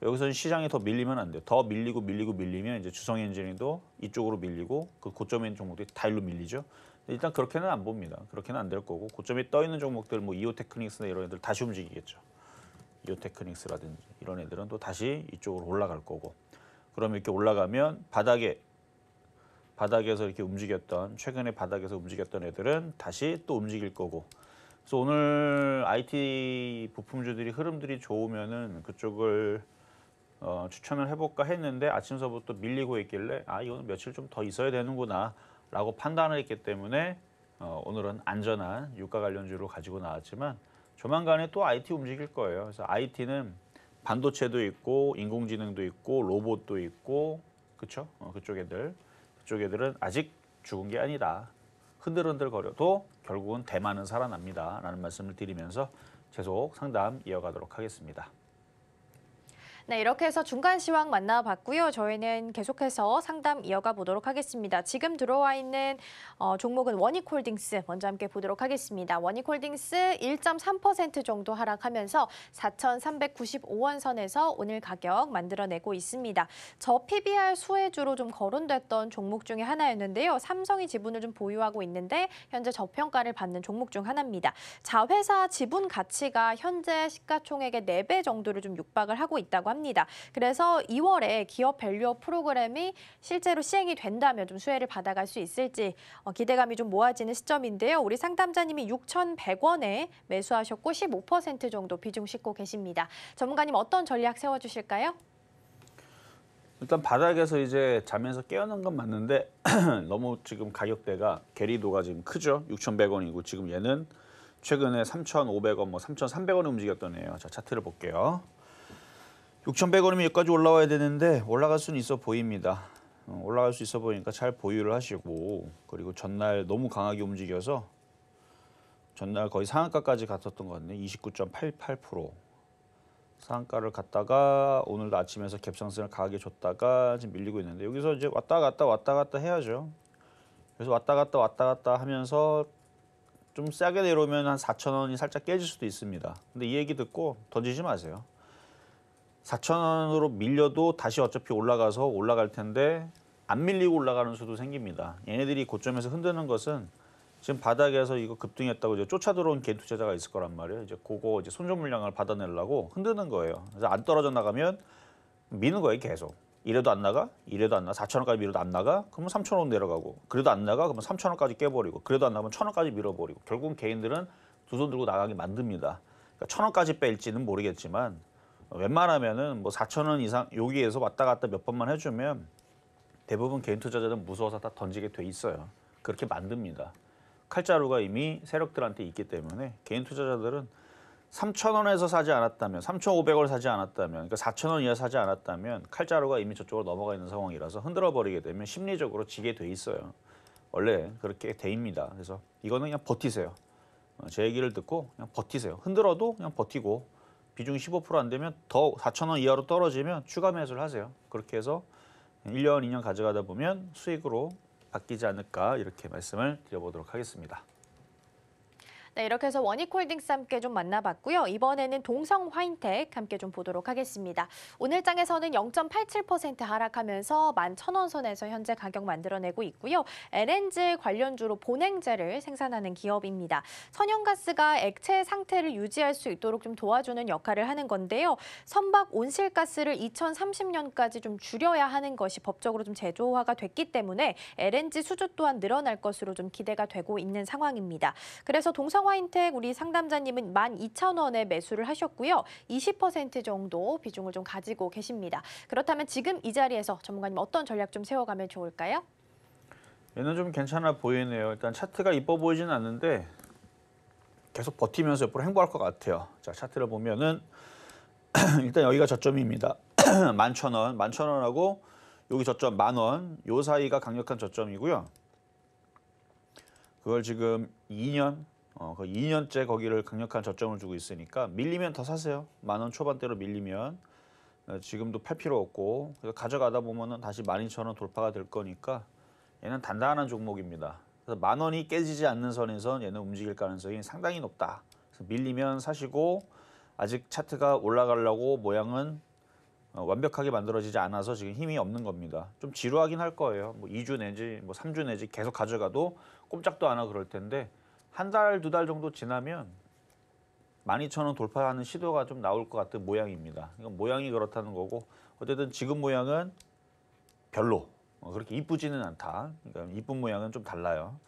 여기서 는 시장이 더 밀리면 안 돼요. 더 밀리고 밀리고 밀리면 이제 주성 엔진이도 이쪽으로 밀리고 그 고점인 종목들이 다 일로 밀리죠. 일단 그렇게는 안 봅니다. 그렇게는 안 될 거고 고점에떠 있는 종목들 뭐 이오테크닉스나 이런 애들 다시 움직이겠죠. 이오테크닉스라든지 이런 애들은 또 다시 이쪽으로 올라갈 거고 그럼 이렇게 올라가면 바닥에 바닥에서 이렇게 움직였던 최근에 바닥에서 움직였던 애들은 다시 또 움직일 거고 그래서 오늘 IT 부품주들이 흐름들이 좋으면은 그쪽을 어, 추천을 해볼까 했는데 아침서부터 밀리고 있길래 아 이거는 며칠 좀 더 있어야 되는구나 라고 판단을 했기 때문에 어, 오늘은 안전한 유가 관련주로 가지고 나왔지만 조만간에 또 IT 움직일 거예요. 그래서 IT는 반도체도 있고 인공지능도 있고 로봇도 있고 그쵸? 어, 그쪽 애들 그쪽 애들은 아직 죽은 게 아니다. 흔들흔들 거려도 결국은 대만은 살아납니다. 라는 말씀을 드리면서 계속 상담 이어가도록 하겠습니다. 네, 이렇게 해서 중간 시황 만나봤고요. 저희는 계속해서 상담 이어가 보도록 하겠습니다. 지금 들어와 있는 어, 종목은 원익홀딩스 먼저 함께 보도록 하겠습니다. 원익홀딩스 1.3% 정도 하락하면서 4,395원 선에서 오늘 가격 만들어내고 있습니다. 저 PBR 수혜주로 좀 거론됐던 종목 중에 하나였는데요. 삼성이 지분을 좀 보유하고 있는데 현재 저평가를 받는 종목 중 하나입니다. 자회사 지분 가치가 현재 시가총액의 4배 정도를 좀 육박을 하고 있다고 합니다. 그래서 2월에 기업 밸류업 프로그램이 실제로 시행이 된다면 좀 수혜를 받아갈 수 있을지 어, 기대감이 좀 모아지는 시점인데요. 우리 상담자님이 6,100원에 매수하셨고 15% 정도 비중 싣고 계십니다. 전문가님 어떤 전략 세워주실까요? 일단 바닥에서 이제 자면서 깨어난 건 맞는데 [clears throat] 너무 지금 가격대가 게리도가 지금 크죠. 6,100원이고 지금 얘는 최근에 3,500원, 뭐3 3 0 0원 움직였던 애예요. 자, 차트를 볼게요. 6,100원이면 여기까지 올라와야 되는데 올라갈 수는 있어 보입니다. 어, 올라갈 수 있어 보이니까 잘 보유를 하시고 그리고 전날 너무 강하게 움직여서 전날 거의 상한가까지 갔었던 것 같네요. 29.88% 상한가를 갔다가 오늘 도 아침에서 갭상승을 강하게 줬다가 지금 밀리고 있는데 여기서 이제 왔다 갔다 왔다 갔다 해야죠. 그래서 왔다 갔다 왔다 갔다 하면서 좀 싸게 내려오면 한4 0 0 0 원이 살짝 깨질 수도 있습니다. 근데 이 얘기 듣고 던지지 마세요. 4천 원으로 밀려도 다시 어차피 올라가서 올라갈 텐데 안 밀리고 올라가는 수도 생깁니다. 얘네들이 고점에서 흔드는 것은 지금 바닥에서 이거 급등했다고 이제 쫓아 들어온 개인 투자자가 있을 거란 말이에요. 이제 그거 이제 손절 물량을 받아내려고 흔드는 거예요. 그래서 안 떨어져 나가면 미는 거예요, 계속. 이래도 안 나가? 이래도 안 나가? 4천 원까지 밀어도 안 나가? 그러면 3천 원 내려가고 그래도 안 나가? 그러면 3천 원까지 깨버리고 그래도 안 나가면 천 원까지 밀어버리고 결국은 개인들은 두 손 들고 나가게 만듭니다. 그러니까 천 원까지 뺄지는 모르겠지만 웬만하면은 뭐 4천 원 이상 여기에서 왔다 갔다 몇 번만 해주면 대부분 개인 투자자들은 무서워서 다 던지게 돼 있어요. 그렇게 만듭니다. 칼자루가 이미 세력들한테 있기 때문에 개인 투자자들은 3,000원에서 사지 않았다면, 3,500원을 사지 않았다면, 그러니까 4,000원 이하 사지 않았다면 칼자루가 이미 저쪽으로 넘어가 있는 상황이라서 흔들어 버리게 되면 심리적으로 지게 돼 있어요. 원래 그렇게 돼입니다. 그래서 이거는 그냥 버티세요. 어, 제 얘기를 듣고 그냥 버티세요. 흔들어도 그냥 버티고 비중이 15%안 되면 더 4천원 이하로 떨어지면 추가 매수를 하세요. 그렇게 해서 1년, 2년 가져가다 보면 수익으로 바뀌지 않을까 이렇게 말씀을 드려보도록 하겠습니다. 네, 이렇게 해서 원익홀딩스 함께 좀 만나봤고요. 이번에는 동성 화인텍 함께 좀 보도록 하겠습니다. 오늘장에서는 0.87% 하락하면서 11,000원 선에서 현재 가격 만들어내고 있고요. LNG 관련주로 본행제를 생산하는 기업입니다. 천연가스가 액체 상태를 유지할 수 있도록 좀 도와주는 역할을 하는 건데요. 선박 온실가스를 2030년까지 좀 줄여야 하는 것이 법적으로 좀 제조화가 됐기 때문에 LNG 수주 또한 늘어날 것으로 좀 기대가 되고 있는 상황입니다. 그래서 동성 신성화인텍 우리 상담자님은 12,000원에 매수를 하셨고요. 20% 정도 비중을 좀 가지고 계십니다. 그렇다면 지금 이 자리에서 전문가님 어떤 전략 좀 세워가면 좋을까요? 얘는 좀 괜찮아 보이네요. 일단 차트가 이뻐 보이진 않는데 계속 버티면서 옆으로 행보할 것 같아요. 자 차트를 보면은 [clears throat] 일단 여기가 저점입니다. 1 1 0 0 0 원, 1 1 0 0 0 원하고 여기 저점 만 원, 요 사이가 강력한 저점이고요. 그걸 지금 2년, 어, 거 2년째 거기를 강력한 저점을 주고 있으니까 밀리면 더 사세요. 만 원 초반대로 밀리면 어, 지금도 팔 필요 없고 가져가다 보면은 다시 12,000원 돌파가 될 거니까 얘는 단단한 종목입니다. 그래서 만 원이 깨지지 않는 선에선 얘는 움직일 가능성이 상당히 높다. 그래서 밀리면 사시고 아직 차트가 올라가려고 모양은 어, 완벽하게 만들어지지 않아서 지금 힘이 없는 겁니다. 좀 지루하긴 할 거예요. 뭐 2주 내지 뭐 3주 내지 계속 가져가도 꼼짝도 안 하고 그럴 텐데 한 달, 두 달 정도 지나면 12,000원 돌파하는 시도가 좀 나올 것 같은 모양입니다. 이건 모양이 그렇다는 거고 어쨌든 지금 모양은 별로 어, 그렇게 이쁘지는 않다. 그러니까 이쁜 모양은 좀 달라요.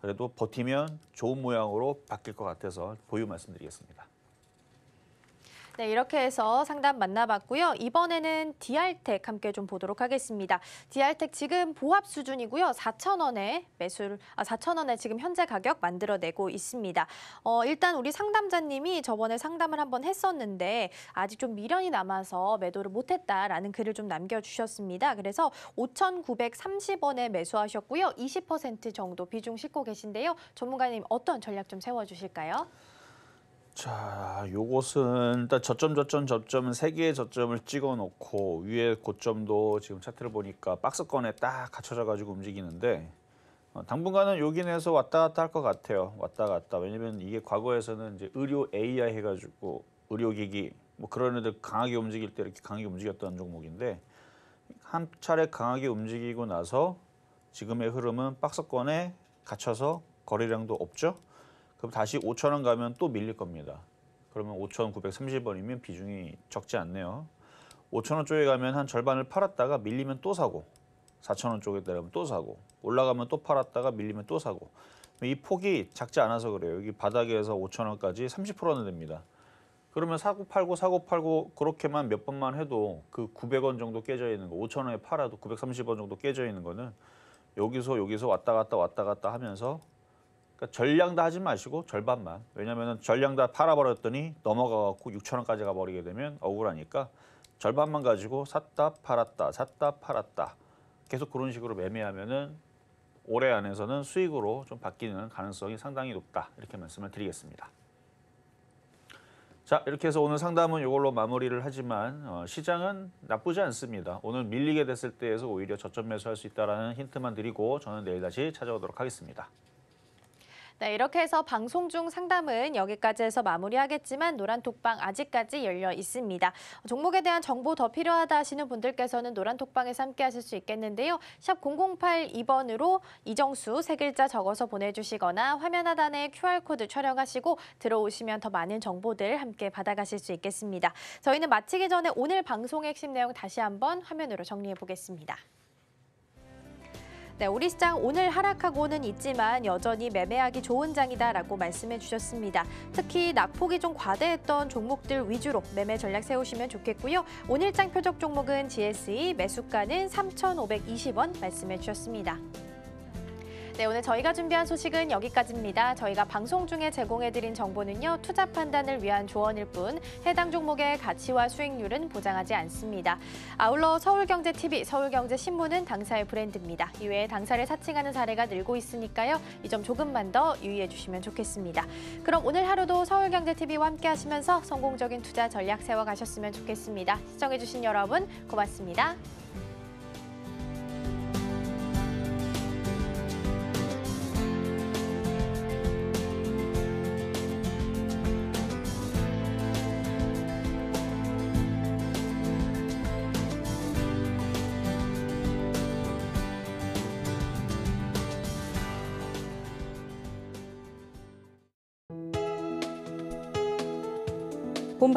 그래도 버티면 좋은 모양으로 바뀔 것 같아서 보유 말씀드리겠습니다. 네, 이렇게 해서 상담 만나봤고요. 이번에는 디알텍 함께 좀 보도록 하겠습니다. 디알텍 지금 보합 수준이고요. 4,000원에 매수 아 4,000원에 지금 현재 가격 만들어내고 있습니다. 어, 일단 우리 상담자님이 저번에 상담을 한번 했었는데 아직 좀 미련이 남아서 매도를 못 했다라는 글을 좀 남겨 주셨습니다. 그래서 5,930원에 매수하셨고요. 20% 정도 비중 싣고 계신데요. 전문가님 어떤 전략 좀 세워 주실까요? 자, 요것은 일단 저점 저점 저점은 세 개의 저점을 찍어 놓고 위에 고점도 지금 차트를 보니까 박스권에 딱 갖춰져 가지고 움직이는데 어, 당분간은 요긴해서 왔다 갔다 할 것 같아요. 왔다 갔다. 왜냐면 이게 과거에서는 이제 의료 AI 해 가지고 의료기기 뭐 그런 애들 강하게 움직일 때 이렇게 강하게 움직였던 종목인데 한 차례 강하게 움직이고 나서 지금의 흐름은 박스권에 갇혀서 거래량도 없죠. 그럼 다시 5천 원 가면 또 밀릴 겁니다. 그러면 5,930원이면 비중이 적지 않네요. 5천원 쪽에 가면 한 절반을 팔았다가 밀리면 또 사고 4천원 쪽에 내려면또 사고 올라가면 또 팔았다가 밀리면 또 사고 이 폭이 작지 않아서 그래요. 여기 바닥에서 5천원까지 30%는 됩니다. 그러면 사고 팔고 사고 팔고 그렇게만 몇 번만 해도 그 900원 정도 깨져 있는 거5천원에 팔아도 930원 정도 깨져 있는 거는 여기서 여기서 왔다 갔다 왔다 갔다 하면서 그러니까 전량 다 하지 마시고 절반만. 왜냐면은 전량 다 팔아버렸더니 넘어가갖고 6천 원까지 가버리게 되면 억울하니까 절반만 가지고 샀다 팔았다 샀다 팔았다 계속 그런 식으로 매매하면은 올해 안에서는 수익으로 좀 바뀌는 가능성이 상당히 높다 이렇게 말씀을 드리겠습니다. 자 이렇게 해서 오늘 상담은 이걸로 마무리를 하지만 어, 시장은 나쁘지 않습니다. 오늘 밀리게 됐을 때에서 오히려 저점 매수할 수 있다는 힌트만 드리고 저는 내일 다시 찾아오도록 하겠습니다. 네, 이렇게 해서 방송 중 상담은 여기까지 해서 마무리하겠지만 노란톡방 아직까지 열려 있습니다. 종목에 대한 정보 더 필요하다 하시는 분들께서는 노란톡방에서 함께 하실 수 있겠는데요. 샵 0082번으로 이정수 세 글자 적어서 보내주시거나 화면 하단에 QR코드 촬영하시고 들어오시면 더 많은 정보들 함께 받아가실 수 있겠습니다. 저희는 마치기 전에 오늘 방송 핵심 내용 다시 한번 화면으로 정리해 보겠습니다. 네, 우리 시장 오늘 하락하고는 있지만 여전히 매매하기 좋은 장이다라고 말씀해 주셨습니다. 특히 낙폭이 좀 과대했던 종목들 위주로 매매 전략 세우시면 좋겠고요. 오늘장 표적 종목은 GSE, 매수가는 3,520원 말씀해 주셨습니다. 네, 오늘 저희가 준비한 소식은 여기까지입니다. 저희가 방송 중에 제공해드린 정보는요. 투자 판단을 위한 조언일 뿐 해당 종목의 가치와 수익률은 보장하지 않습니다. 아울러 서울경제TV, 서울경제신문은 당사의 브랜드입니다. 이외에 당사를 사칭하는 사례가 늘고 있으니까요. 이 점 조금만 더 유의해 주시면 좋겠습니다. 그럼 오늘 하루도 서울경제TV와 함께 하시면서 성공적인 투자 전략 세워가셨으면 좋겠습니다. 시청해주신 여러분 고맙습니다.